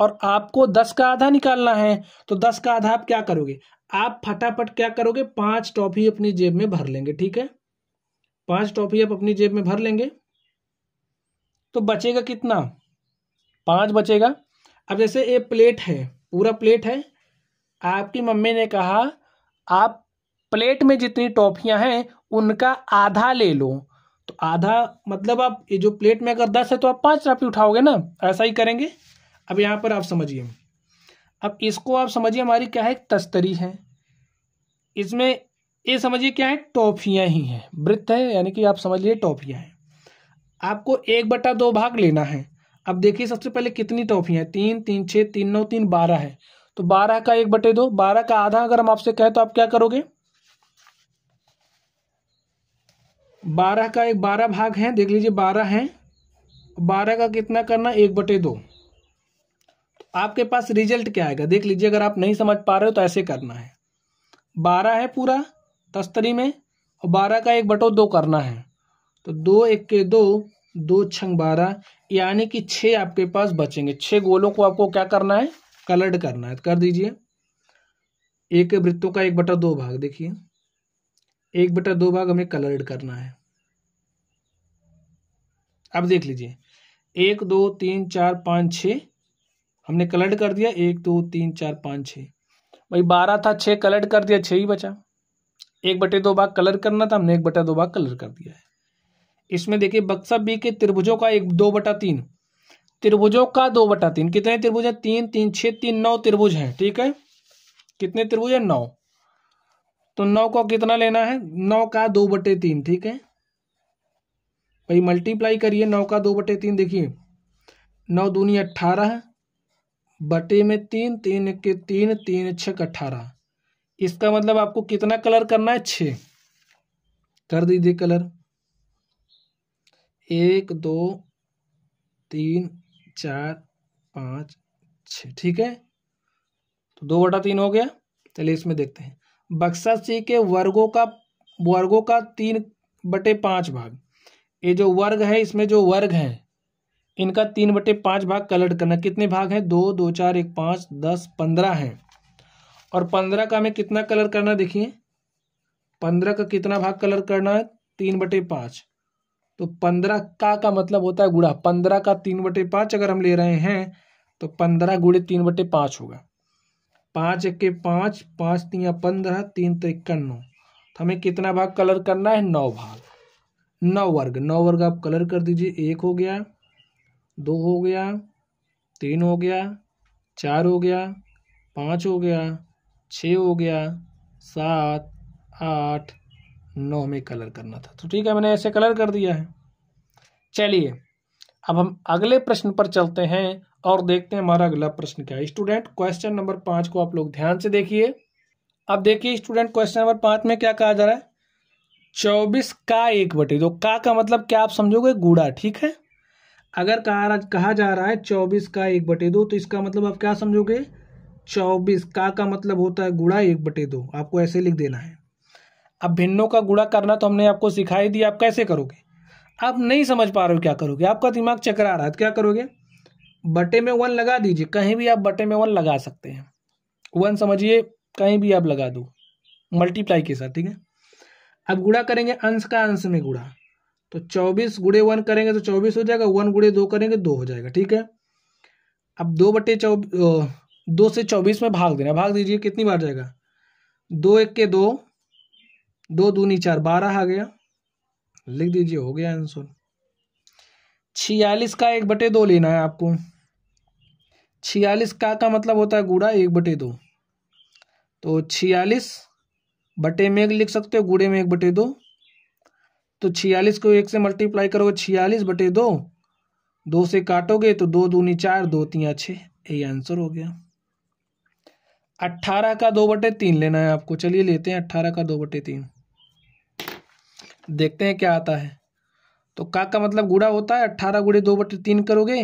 और आपको दस का आधा निकालना है तो दस का आधा आप क्या करोगे आप फटाफट क्या करोगे पांच टॉफी अपनी जेब में भर लेंगे ठीक है पांच टॉफी आप अपनी जेब में भर लेंगे तो बचेगा कितना पांच बचेगा अब जैसे ये प्लेट है पूरा प्लेट है आपकी मम्मी ने कहा आप प्लेट में जितनी टॉफियां हैं उनका आधा ले लो तो आधा मतलब आप ये जो प्लेट में अगर दस है तो आप पांच टॉफी उठाओगे ना ऐसा ही करेंगे अब यहाँ पर आप समझिए अब इसको आप समझिए हमारी क्या है तस्तरी है इसमें ये समझिए क्या है टॉफियां ही हैं वृत्त है यानी कि आप समझिए टॉफियां हैं आपको एक बटा दो भाग लेना है अब देखिए सबसे पहले कितनी टॉफियाँ है तीन तीन छः तीन नौ तीन बारह है तो बारह का एक बटे दो बारह का आधा अगर हम आपसे कहें तो आप क्या करोगे बारह का एक बारह भाग है देख लीजिए बारह है बारह का कितना करना एक बटे दो तो आपके पास रिजल्ट क्या आएगा देख लीजिए अगर आप नहीं समझ पा रहे हो तो ऐसे करना है बारह है पूरा तस्तरी में और बारह का एक बटो दो करना है तो दो एक के दो दो छंग बारह यानी कि छः आपके पास बचेंगे छः गोलों को आपको क्या करना है कलर्ड करना है कर दीजिए एक वृत्तों का एक बटा दो भाग देखिए एक बटा दो भाग हमें कलर्ड करना है अब देख लीजिए एक दो तीन चार पाँच छ हमने कलर्ड कर दिया एक दो तीन चार पाँच छ भाई बारह था छः कलर्ड कर दिया छः ही बचा एक बटे दो भाग कलर करना था हमने एक बटा दो भाग कलर कर दिया है इसमें देखिए बक्सा बी के त्रिभुजों का एक दो बटा तीन त्रिभुजों का दो बटा तीन कितने त्रिभुज हैं तीन तीन छः तीन नौ त्रिभुज है ठीक है कितने त्रिभुज हैं नौ तो नौ को कितना लेना है नौ का दो बटे तीन ठीक है भाई मल्टीप्लाई करिए नौ का दो बटे तीन देखिए नौ दूनी अट्ठारह बटे में तीन तीन के तीन तीन छः अट्ठारह इसका मतलब आपको कितना कलर करना है छ कर दीजिए कलर एक दो तीन चार पाँच छ ठीक है तो दो बटा तीन हो गया चलिए इसमें देखते हैं बक्सा सी के वर्गों का वर्गों का तीन बटे पाँच भाग ये जो वर्ग है इसमें जो वर्ग हैं इनका तीन बटे पाँच भाग कलर करना कितने भाग हैं दो दो चार एक पाँच दस पंद्रह हैं और पंद्रह का हमें कितना कलर करना देखिए पंद्रह का कितना भाग कलर करना है तीन बटे पाँच तो पंद्रह का का मतलब होता है गुड़ा पंद्रह का तीन बटे पाँच अगर हम ले रहे हैं तो पंद्रह गुड़े तीन बटे पाँच होगा पाँच इक्के पाँच पाँच तीन पंद्रह तीन तो इक्का नौ तो हमें कितना भाग कलर करना है नौ भाग नौ वर्ग नौ वर्ग आप कलर कर दीजिए एक हो गया दो हो गया तीन हो गया चार हो गया पाँच हो गया छ हो गया सात आठ नौ में कलर करना था तो ठीक है मैंने ऐसे कलर कर दिया है चलिए अब हम अगले प्रश्न पर चलते हैं और देखते हैं हमारा अगला प्रश्न क्या है स्टूडेंट क्वेश्चन नंबर पाँच को आप लोग ध्यान से देखिए अब देखिए स्टूडेंट क्वेश्चन नंबर पाँच में क्या कहा जा रहा है चौबीस का एक बटे दो का का मतलब क्या आप समझोगे गुड़ा ठीक है अगर कहा कहा जा रहा है चौबीस का एक बटे दो तो इसका मतलब आप क्या समझोगे चौबीस का का मतलब होता है गुड़ा एक बटे दो आपको ऐसे लिख देना है अब भिन्नों का गुड़ा करना तो हमने आपको सिखाई दिया आप कैसे करोगे आप नहीं समझ पा रहे हो क्या करोगे आपका दिमाग चकरा रहा है तो क्या करोगे बटे में वन लगा दीजिए कहीं भी आप बटे में वन लगा सकते हैं वन समझिए कहीं भी आप लगा दो मल्टीप्लाई के साथ ठीक है अब गुड़ा करेंगे अंश का अंश में गुड़ा तो चौबीस गुड़े वन करेंगे तो चौबीस हो जाएगा वन गुड़े दो करेंगे दो हो जाएगा ठीक है अब दो बटे चौबीस दो से चौबीस में भाग देना भाग दीजिए कितनी बार जाएगा दो एक के दो दो दूनी चार बारह आ गया लिख दीजिए हो गया आंसर छियालीस का एक बटे दो लेना है आपको छियालीस का का मतलब होता है गुड़ा एक बटे दो तो छियालीस बटे में एक लिख सकते हो गुड़े में एक बटे दो तो छियालीस को एक से मल्टीप्लाई करोगे छियालीस बटे दो दो से काटोगे तो दो दूनी चार दो तिया छः यही आंसर हो गया अट्ठारह का दो बटे तीन लेना है आपको चलिए लेते हैं अट्ठारह का दो बटे तीन देखते हैं क्या आता है तो का का मतलब गुड़ा होता है अट्ठारह गुड़े दो बटे तीन करोगे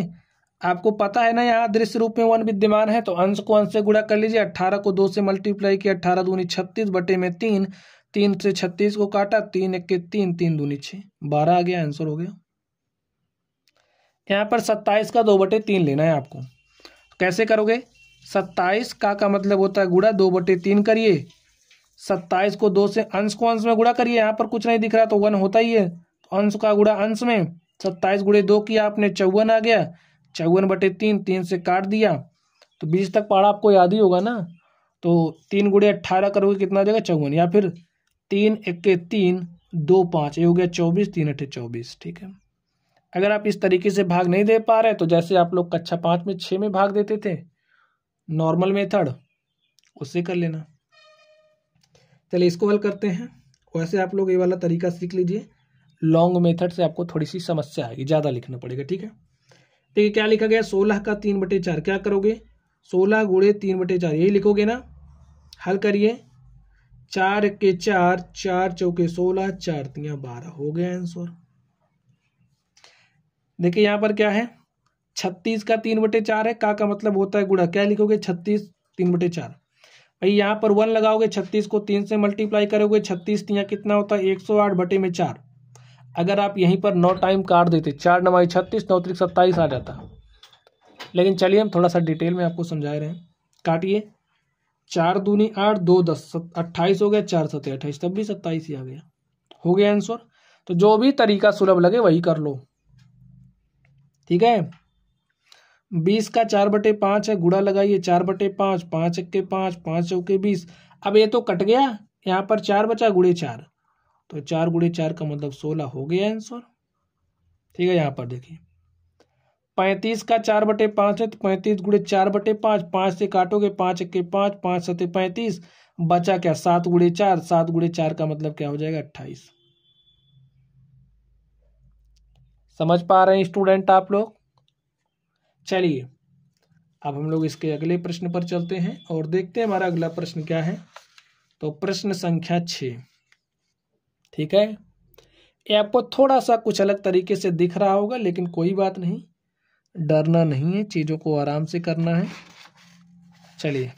आपको पता है ना यहाँ दृश्य रूप में वन विद्यमान है तो अंश को अंश से गुड़ा कर लीजिए अट्ठारह को दो से मल्टीप्लाई किया अट्ठारह दूनी छत्तीस बटे में तीन तीन से छत्तीस को काटा तीन एक के तीन तीन दूनी छः बारह आ गया आंसर हो गया यहाँ पर सत्ताईस का दो बटे तीन लेना है आपको कैसे करोगे सत्ताईस का का मतलब होता है गुड़ा दो बटे तीन करिए सत्ताईस को दो से अंश को अंश में गुड़ा करिए यहाँ पर कुछ नहीं दिख रहा तो वन होता ही है तो अंश का गुड़ा अंश में सत्ताईस गुड़े दो किया आपने चौवन आ गया चौवन बटे तीन तीन से काट दिया तो बीस तक पहाड़ा आपको याद ही होगा ना तो तीन गुड़े अट्ठारह करोगे कितना हो जाएगा चौवन या फिर तीन इक्के तीन दो पाँच ये हो गया चौबीस तीन अट्ठे चौबीस ठीक है अगर आप इस तरीके से भाग नहीं दे पा रहे तो जैसे आप लोग कक्षा पाँच में छः में भाग देते थे नॉर्मल मेथड उससे कर लेना चलिए इसको हल करते हैं वैसे आप लोग ये वाला तरीका सीख लीजिए लॉन्ग मेथड से आपको थोड़ी सी समस्या आएगी ज़्यादा लिखना पड़ेगा ठीक है ठीक है क्या लिखा गया सोलह का तीन बटे चार क्या करोगे सोलह गुड़े तीन बटे चार यही लिखोगे ना हल करिए चार के चार चार चौके सोलह चार तिया बारह हो गया आंसर देखिए यहाँ पर क्या है छत्तीस का तीन बटे चार है का का मतलब होता है गुड़ा क्या लिखोगे छत्तीस तीन बटे चार भाई यहाँ पर वन लगाओगे छत्तीस को तीन से मल्टीप्लाई करोगे छत्तीस तिया कितना होता है एक सौ आठ बटे में चार अगर आप यहीं पर नौ टाइम काट देते चार नवाई छत्तीस नौ त्रिक सत्ताईस आ जाता लेकिन चलिए हम थोड़ा सा डिटेल में आपको समझा रहे हैं काटिए चार दूनी आठ दो दस अट्ठाईस हो गया चार सत्य अट्ठाईस तब भी सत्ताईस ही आ गया हो गया आंसर तो जो भी तरीका सुलभ लगे वही कर लो ठीक है बीस का चार बटे पाँच है गुड़ा लगाइए चार बटे पाँच पाँच इक्के पाँच पाँच चौके बीस अब ये तो कट गया यहाँ पर चार बचा गुड़े चार तो चार गुड़े चार का मतलब सोलह हो गया आंसर ठीक है यहाँ पर देखिए पैंतीस का चार बटे पाँच है तो पैंतीस गुड़े चार बटे पाँच पाँच से काटोगे पाँच इक्के पाँच पाँच सते पैंतीस बचा क्या सात गुड़े चार सात गुड़े चार का मतलब क्या हो जाएगा अट्ठाईस समझ पा रहे हैं स्टूडेंट आप लोग चलिए अब हम लोग इसके अगले प्रश्न पर चलते हैं और देखते हैं हमारा अगला प्रश्न क्या है तो प्रश्न संख्या छ ठीक है ये आपको थोड़ा सा कुछ अलग तरीके से दिख रहा होगा लेकिन कोई बात नहीं डरना नहीं है चीज़ों को आराम से करना है चलिए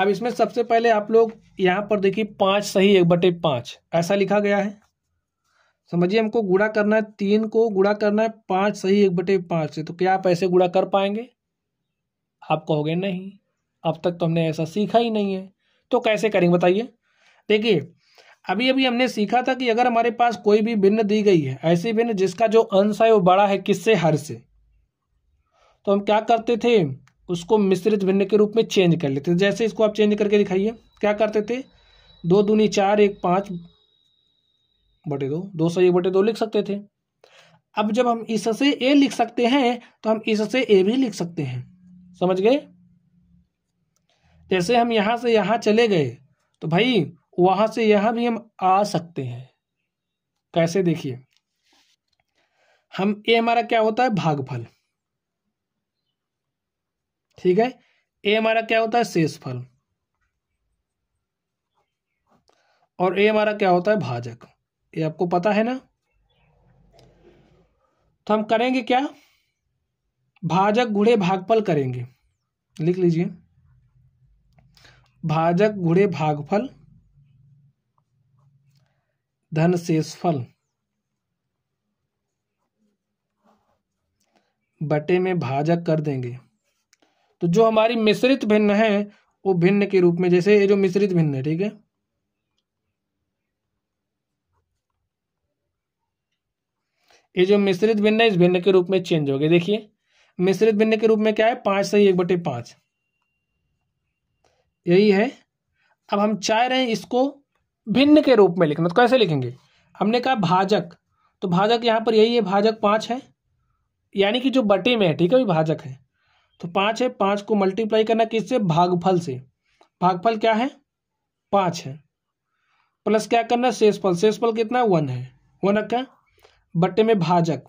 अब इसमें सबसे पहले आप लोग यहां पर देखिए पांच सही एक बटे पांच ऐसा लिखा गया है समझिए हमको गुड़ा करना है तीन को गुड़ा करना है पाँच सही एक बटे पाँच से तो क्या आप ऐसे गुड़ा कर पाएंगे आप कहोगे नहीं अब तक तो हमने ऐसा सीखा ही नहीं है तो कैसे करेंगे बताइए देखिए अभी अभी हमने सीखा था कि अगर हमारे पास कोई भी भिन्न दी गई है ऐसी भिन्न जिसका जो अंश है वो बड़ा है किससे हर से तो हम क्या करते थे उसको मिश्रित भिन्न के रूप में चेंज कर लेते जैसे इसको आप चेंज करके दिखाइए क्या करते थे दो दूनी चार एक पाँच बटे दो दो सौ एक बटे दो लिख सकते थे अब जब हम इससे ए लिख सकते हैं तो हम इससे ए भी लिख सकते हैं समझ गए जैसे हम यहां से यहां चले गए तो भाई वहां से यहां भी हम आ सकते हैं कैसे देखिए हम ए हमारा क्या होता है भागफल ठीक है ए हमारा क्या होता है शेषफल और ए हमारा क्या होता है भाजक ये आपको पता है ना तो हम करेंगे क्या भाजक घुड़े भागफल करेंगे लिख लीजिए भाजक घुड़े भागफल धन शेषफल बटे में भाजक कर देंगे तो जो हमारी मिश्रित भिन्न है वो भिन्न के रूप में जैसे ये जो मिश्रित भिन्न है ठीक है ये जो मिश्रित भिन्न है इस भिन्न के रूप में चेंज हो गए देखिए मिश्रित भिन्न के रूप में क्या है पांच सही एक बटे पांच यही है अब हम चाह रहे हैं इसको भिन्न के रूप में लिखना तो कैसे लिखेंगे हमने कहा भाजक तो भाजक यहां पर यही है भाजक पांच है यानी कि जो बटे में है ठीक है भाजक है तो पांच है पांच को मल्टीप्लाई करना किससे भागफल से भागफल क्या है पांच है प्लस क्या करना शेषफल शेषफल कितना वन है वन रखा बट्टे में भाजक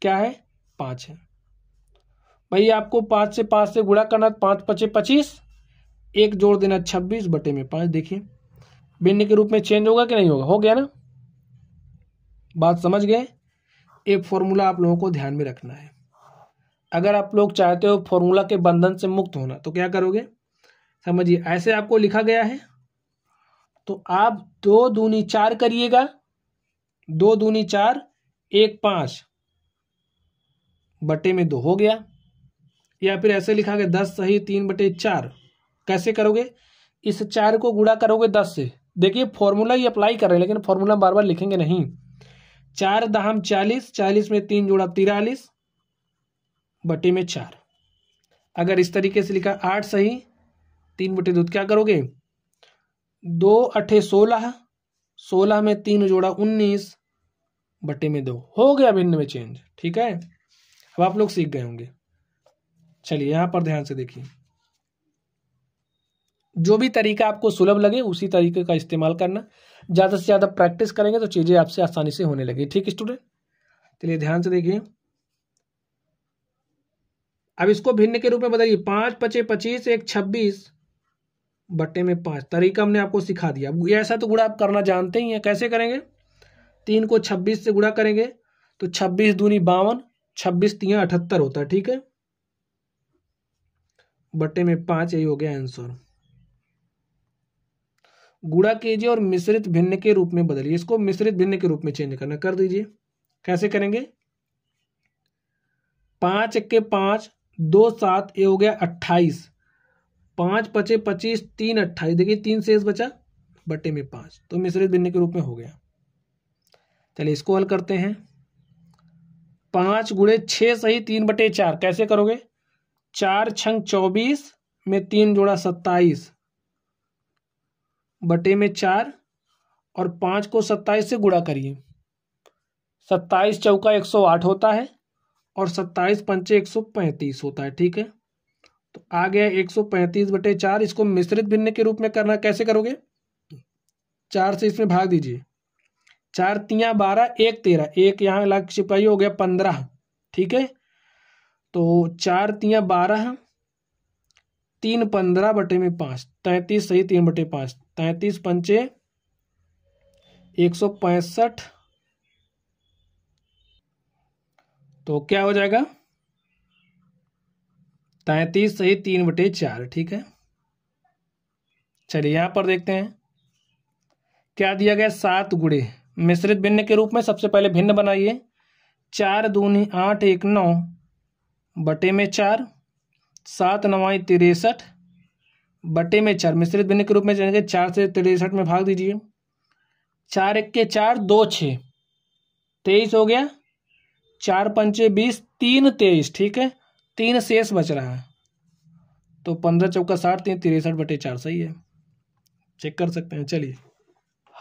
क्या है पांच है भाई आपको पांच से पांच से गुणा करना तो पांच पचे पच्चीस एक जोड़ देना छब्बीस बटे में पांच देखिए भिन्न के रूप में चेंज होगा कि नहीं होगा हो गया ना बात समझ गए ये फॉर्मूला आप लोगों को ध्यान में रखना है अगर आप लोग चाहते हो फॉर्मूला के बंधन से मुक्त होना तो क्या करोगे समझिए ऐसे आपको लिखा गया है तो आप दो दूनी चार करिएगा दो दूनी चार एक पाँच बटे में दो हो गया या फिर ऐसे लिखा गया दस सही तीन बटे चार कैसे करोगे इस चार को गुड़ा करोगे दस से देखिए फॉर्मूला ही अप्लाई कर रहे हैं लेकिन फॉर्मूला बार बार लिखेंगे नहीं चार दहम चालीस चालीस में तीन जोड़ा तिरालीस बटे में चार अगर इस तरीके से लिखा आठ सही तीन बटे दो तो क्या करोगे दो अठे सोलह सोलह में तीन जोड़ा उन्नीस बटे में दो हो गया भिन्न में चेंज ठीक है अब आप लोग सीख गए होंगे चलिए यहां पर ध्यान से देखिए जो भी तरीका आपको सुलभ लगे उसी तरीके का इस्तेमाल करना ज़्यादा से ज़्यादा प्रैक्टिस करेंगे तो चीज़ें आपसे आसानी से होने लगी ठीक स्टूडेंट चलिए ध्यान से देखिए अब इसको भिन्न के रूप में बताइए पांच पचे पच्चीस एक छब्बीस बट्टे में पांच तरीका हमने आपको सिखा दिया ऐसा तो गुड़ा आप करना जानते ही हैं कैसे करेंगे तीन को छब्बीस से गुणा करेंगे तो छब्बीस दूनी बावन छब्बीस तीन अठहत्तर होता है ठीक है बटे में पांच यही हो गया आंसर गुड़ा कीजिए और मिश्रित भिन्न के रूप में बदलिए इसको मिश्रित भिन्न के रूप में चेंज करना कर दीजिए कैसे करेंगे पांच इक्के पांच दो सात ये हो गया अट्ठाईस पांच पचे पच्चीस तीन अट्ठाईस देखिए तीन शेष बचा बटे में पांच तो मिश्रित भिन्न के रूप में हो गया चलिए इसको हल करते हैं पाँच गुड़े छः सही तीन बटे चार कैसे करोगे चार छंग चौबीस में तीन जोड़ा सत्ताईस बटे में चार और पाँच को सत्ताईस से गुड़ा करिए सत्ताईस चौका एक सौ आठ होता है और सत्ताईस पंचे एक सौ पैंतीस होता है ठीक है तो आ गया एक सौ पैंतीस बटे चार इसको मिश्रित भिन्न के रूप में करना कैसे करोगे चार से इसमें भाग दीजिए चार तिया बारह एक तेरह एक यहाँ लाख सिपाही हो गया पंद्रह ठीक है तो चार तिया बारह तीन पंद्रह बटे में पाँच तैंतीस सही तीन बटे पाँच तैंतीस पंचे एक सौ पैंसठ तो क्या हो जाएगा तैतीस सही तीन बटे चार ठीक है चलिए यहां पर देखते हैं क्या दिया गया सात गुड़े मिश्रित भिन्न के रूप में सबसे पहले भिन्न बनाइए चार दूनी आठ एक नौ बटे में चार सात नवाई तिरसठ बटे में चार मिश्रित भिन्न के रूप में जाएंगे चार से तिरसठ में भाग दीजिए चार एक के चार दो छः तेईस हो गया चार पंचे बीस तीन तेईस ठीक है तीन शेष बच रहा है तो पंद्रह चौका साठ तीन तिरसठ बटे चार सही है चेक कर सकते हैं चलिए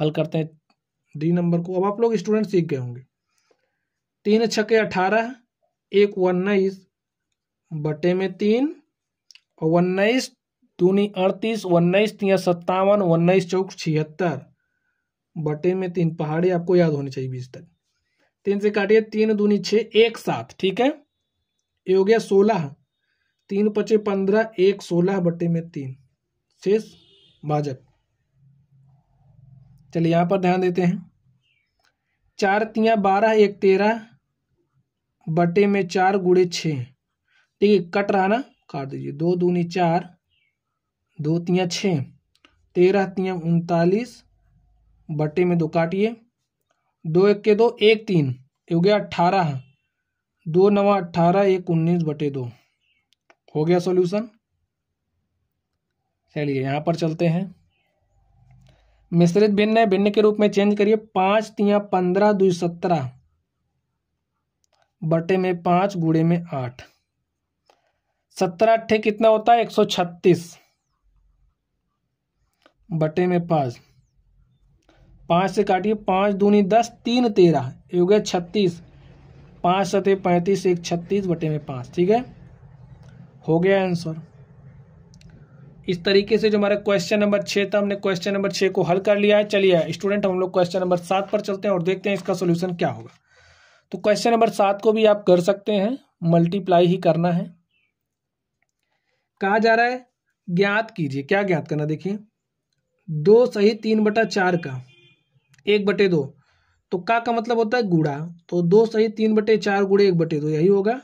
हल करते हैं डी नंबर को अब आप लोग स्टूडेंट सीख गए होंगे तीन छके अठारह एक उन्नीस बटे में तीन और उन्नीस दूनी अड़तीस उन्नीस तीन सत्तावन उन्नीस चौक छिहत्तर बटे में तीन पहाड़ी आपको याद होनी चाहिए बीस तक तीन से काटिए तीन दूनी छः एक सात ठीक है ये हो गया सोलह तीन पचे पंद्रह एक सोलह बटे में तीन शेष भाजक चलिए यहाँ पर ध्यान देते हैं चार तिया बारह एक तेरह बटे में चार गुड़े छः ठीक है कट रहा ना काट दीजिए दो दूनी चार दो तिया छः तेरह तिया उनतालीस बटे में दो काटिए दो एक के दो एक तीन हो गया अट्ठारह दो नवा अट्ठारह एक उन्नीस बटे दो हो गया सॉल्यूशन चलिए यहाँ पर चलते हैं मिश्रित भिन्न है भिन्न के रूप में चेंज करिए पांच तिया पंद्रह दुई सत्रह बटे में पांच गुड़े में आठ सत्रह अट्ठे कितना होता है एक सौ छत्तीस बटे में पांच पांच से काटिए पांच दूनी दस तीन तेरह योग हो गया छत्तीस पांच सते पैंतीस एक छत्तीस बटे में पांच ठीक है हो गया आंसर इस तरीके से जो हमारा क्वेश्चन नंबर छः था हमने क्वेश्चन नंबर छः को हल कर लिया है चलिए स्टूडेंट हम लोग क्वेश्चन नंबर सात पर चलते हैं और देखते हैं इसका सोल्यूशन क्या होगा तो क्वेश्चन नंबर सात को भी आप कर सकते हैं मल्टीप्लाई ही करना है कहा जा रहा है ज्ञात कीजिए क्या ज्ञात करना देखिए दो सही तीन बटा चार का एक बटे दो तो का का मतलब होता है गुड़ा तो दो सही तीन बटे चार गुड़े एक बटे दो यही होगा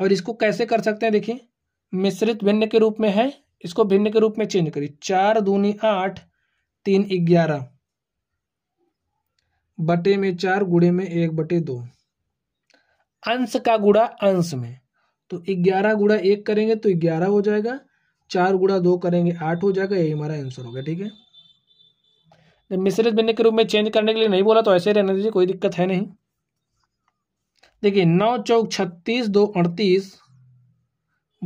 और इसको कैसे कर सकते हैं देखिए मिश्रित भिन्न के रूप में है इसको भिन्न के रूप में चेंज करिए चार दूनी आठ तीन ग्यारह बटे में चार गुड़े में एक बटे दो अंश का गुड़ा अंश में तो ग्यारह गुड़ा एक करेंगे तो ग्यारह हो जाएगा चार गुड़ा दो करेंगे आठ हो जाएगा यही हमारा आंसर होगा ठीक है जब मिश्रित भिन्न के रूप में चेंज करने के लिए नहीं बोला तो ऐसे रहने दीजिए कोई दिक्कत है नहीं देखिए नौ चौक छत्तीस दो अड़तीस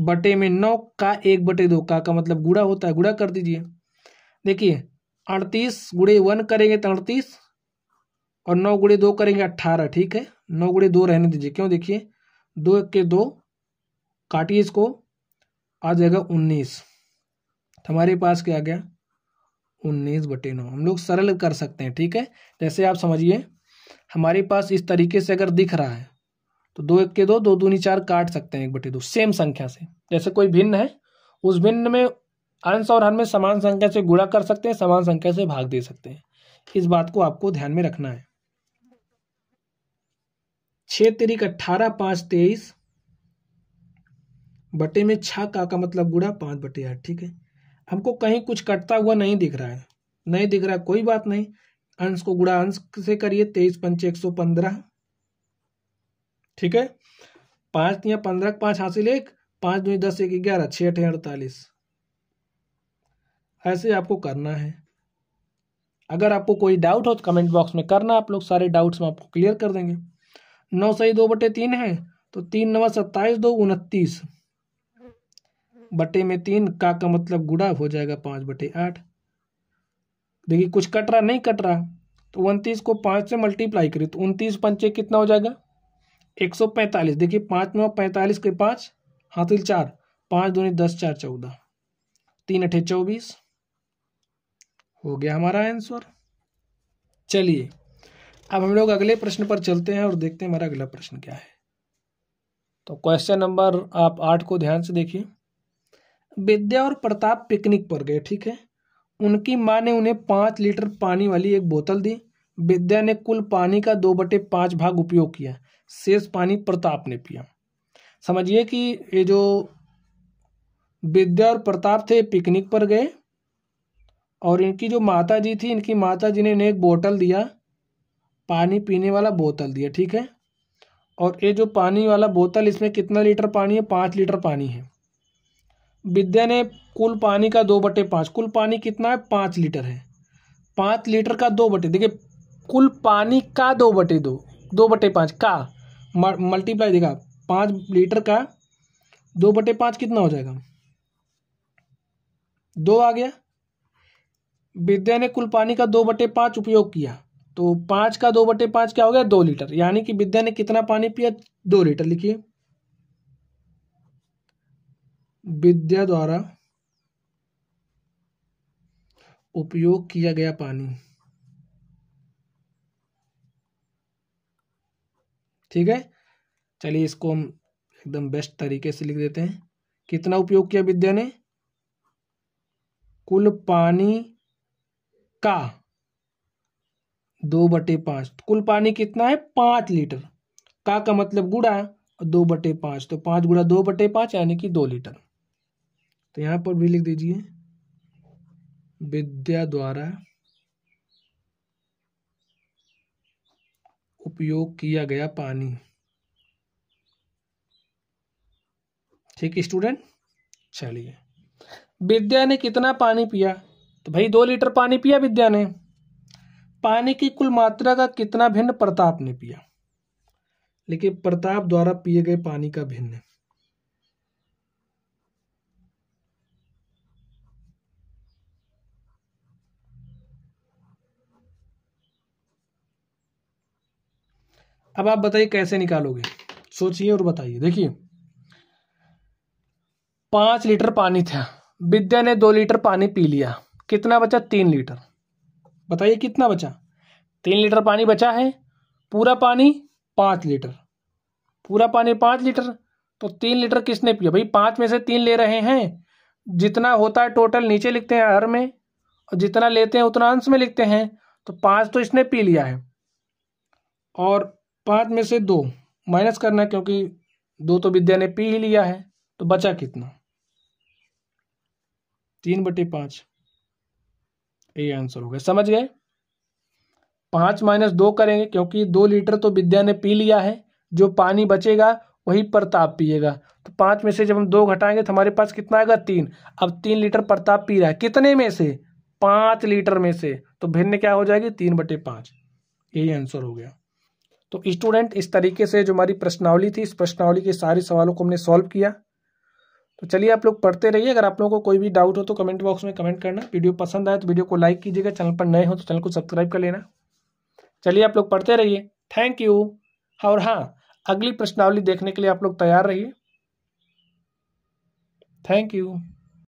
बटे में नौ का एक बटे दो का का मतलब गुड़ा होता है गुड़ा कर दीजिए देखिए अड़तीस गुड़े वन करेंगे तो अड़तीस और नौ गुड़े दो करेंगे अट्ठारह ठीक है नौ गुड़े दो रहने दीजिए क्यों देखिए दो एक के दो काटिए इसको आ जाएगा उन्नीस तो हमारे पास क्या आ गया उन्नीस बटे नौ हम लोग सरल कर सकते हैं ठीक है जैसे आप समझिए हमारे पास इस तरीके से अगर दिख रहा है तो दो एक के दो दो दूनी चार काट सकते हैं एक बटे दो सेम संख्या से जैसे कोई भिन्न है उस भिन्न में अंश और हर में समान संख्या से गुणा कर सकते हैं समान संख्या से भाग दे सकते हैं इस बात को आपको ध्यान में रखना है छह तिरिक अट्ठारह पांच तेईस बटे में छ का का मतलब गुड़ा पांच बटे आठ ठीक है हमको कहीं कुछ कटता हुआ नहीं दिख रहा है नहीं दिख रहा कोई बात नहीं अंश को गुड़ा अंश से करिए तेईस पंच एक सौ पंद्रह ठीक है पांच तिया पंद्रह पांच हासिल एक पांच दो दस एक ग्यारह छह अठे अड़तालीस ऐसे आपको करना है अगर आपको कोई डाउट हो तो कमेंट बॉक्स में करना आप लोग सारे डाउट्स में आपको क्लियर कर देंगे नौ सही दो बटे तीन है तो तीन नवा सत्ताईस दो उनतीस बटे में तीन का का मतलब गुड़ा हो जाएगा पांच बटे आठ देखिए कुछ कट रहा नहीं कट रहा तो उनतीस को पांच से मल्टीप्लाई करिए तो उनतीस पंचे कितना हो जाएगा एक सौ पैंतालीस देखिए पाँच में पैंतालीस के पाँच हाथिल तो चार पाँच दूनी दस चार चौदह तीन अठे चौबीस हो गया हमारा आंसर चलिए अब हम लोग अगले प्रश्न पर चलते हैं और देखते हैं हमारा अगला प्रश्न क्या है तो क्वेश्चन नंबर आप आठ को ध्यान से देखिए विद्या और प्रताप पिकनिक पर गए ठीक है उनकी माँ ने उन्हें पाँच लीटर पानी वाली एक बोतल दी विद्या ने कुल पानी का दो बटे पाँच भाग उपयोग किया शेष पानी प्रताप ने पिया समझिए कि ये जो विद्या और प्रताप थे पिकनिक पर गए और इनकी जो माता जी थी इनकी माता जी ने इन्हें एक बोतल दिया पानी पीने वाला बोतल दिया ठीक है और ये जो पानी वाला बोतल इसमें कितना लीटर पानी है पाँच लीटर पानी है विद्या ने कुल पानी का दो बटे पाँच कुल पानी कितना है पाँच लीटर है पाँच लीटर का दो बटे देखिए कुल पानी का दो बटे दो दो बटे पाँच का मल्टीप्लाई देखा पाँच लीटर का दो बटे पाँच कितना हो जाएगा दो आ गया विद्या ने कुल पानी का दो बटे पाँच उपयोग किया तो पाँच का दो बटे पाँच क्या हो गया दो लीटर यानी कि विद्या ने कितना पानी पिया दो लीटर लिखिए विद्या द्वारा उपयोग किया गया पानी ठीक है चलिए इसको हम एकदम बेस्ट तरीके से लिख देते हैं कितना उपयोग किया विद्या ने कुल पानी का दो बटे पांच तो कुल पानी कितना है पांच लीटर का का मतलब गुड़ा और दो बटे पांच तो पांच गुड़ा दो बटे पांच यानी कि दो लीटर तो यहां पर भी लिख दीजिए विद्या द्वारा उपयोग किया गया पानी ठीक स्टूडेंट चलिए विद्या ने कितना पानी पिया तो भाई दो लीटर पानी पिया विद्या ने पानी की कुल मात्रा का कितना भिन्न प्रताप ने पिया लेकिन प्रताप द्वारा पिए गए पानी का भिन्न अब आप बताइए कैसे निकालोगे सोचिए और बताइए देखिए पांच लीटर पानी था विद्या ने दो लीटर पानी पी लिया कितना बचा तीन लीटर बताइए कितना बचा तीन लीटर पानी बचा है पूरा पानी पांच लीटर पूरा पानी पांच लीटर तो तीन लीटर किसने पिया भाई पांच में से तीन ले रहे हैं जितना होता है टोटल नीचे लिखते हैं हर में और जितना लेते हैं उतना अंश में लिखते हैं तो पांच तो इसने पी लिया है और पाँच में से दो माइनस करना है क्योंकि दो तो विद्या ने पी ही लिया है तो बचा कितना तीन बटे पाँच ये आंसर हो गया समझ गए पाँच माइनस दो करेंगे क्योंकि दो लीटर तो विद्या ने पी लिया है जो पानी बचेगा वही प्रताप पिएगा तो पाँच में से जब हम दो घटाएंगे तो हमारे पास कितना आएगा तीन अब तीन लीटर प्रताप पी रहा है कितने में से पाँच लीटर में से तो भिन्न क्या हो जाएगी तीन बटे पाँच यही आंसर हो गया तो स्टूडेंट इस तरीके से जो हमारी प्रश्नावली थी इस प्रश्नावली के सारे सवालों को हमने सॉल्व किया तो चलिए आप लोग पढ़ते रहिए अगर आप लोगों को कोई भी डाउट हो तो कमेंट बॉक्स में कमेंट करना वीडियो पसंद आए तो वीडियो को लाइक कीजिएगा चैनल पर नए हो तो चैनल को सब्सक्राइब कर लेना चलिए आप लोग पढ़ते रहिए थैंक यू और हाँ अगली प्रश्नावली देखने के लिए आप लोग तैयार रहिए थैंक यू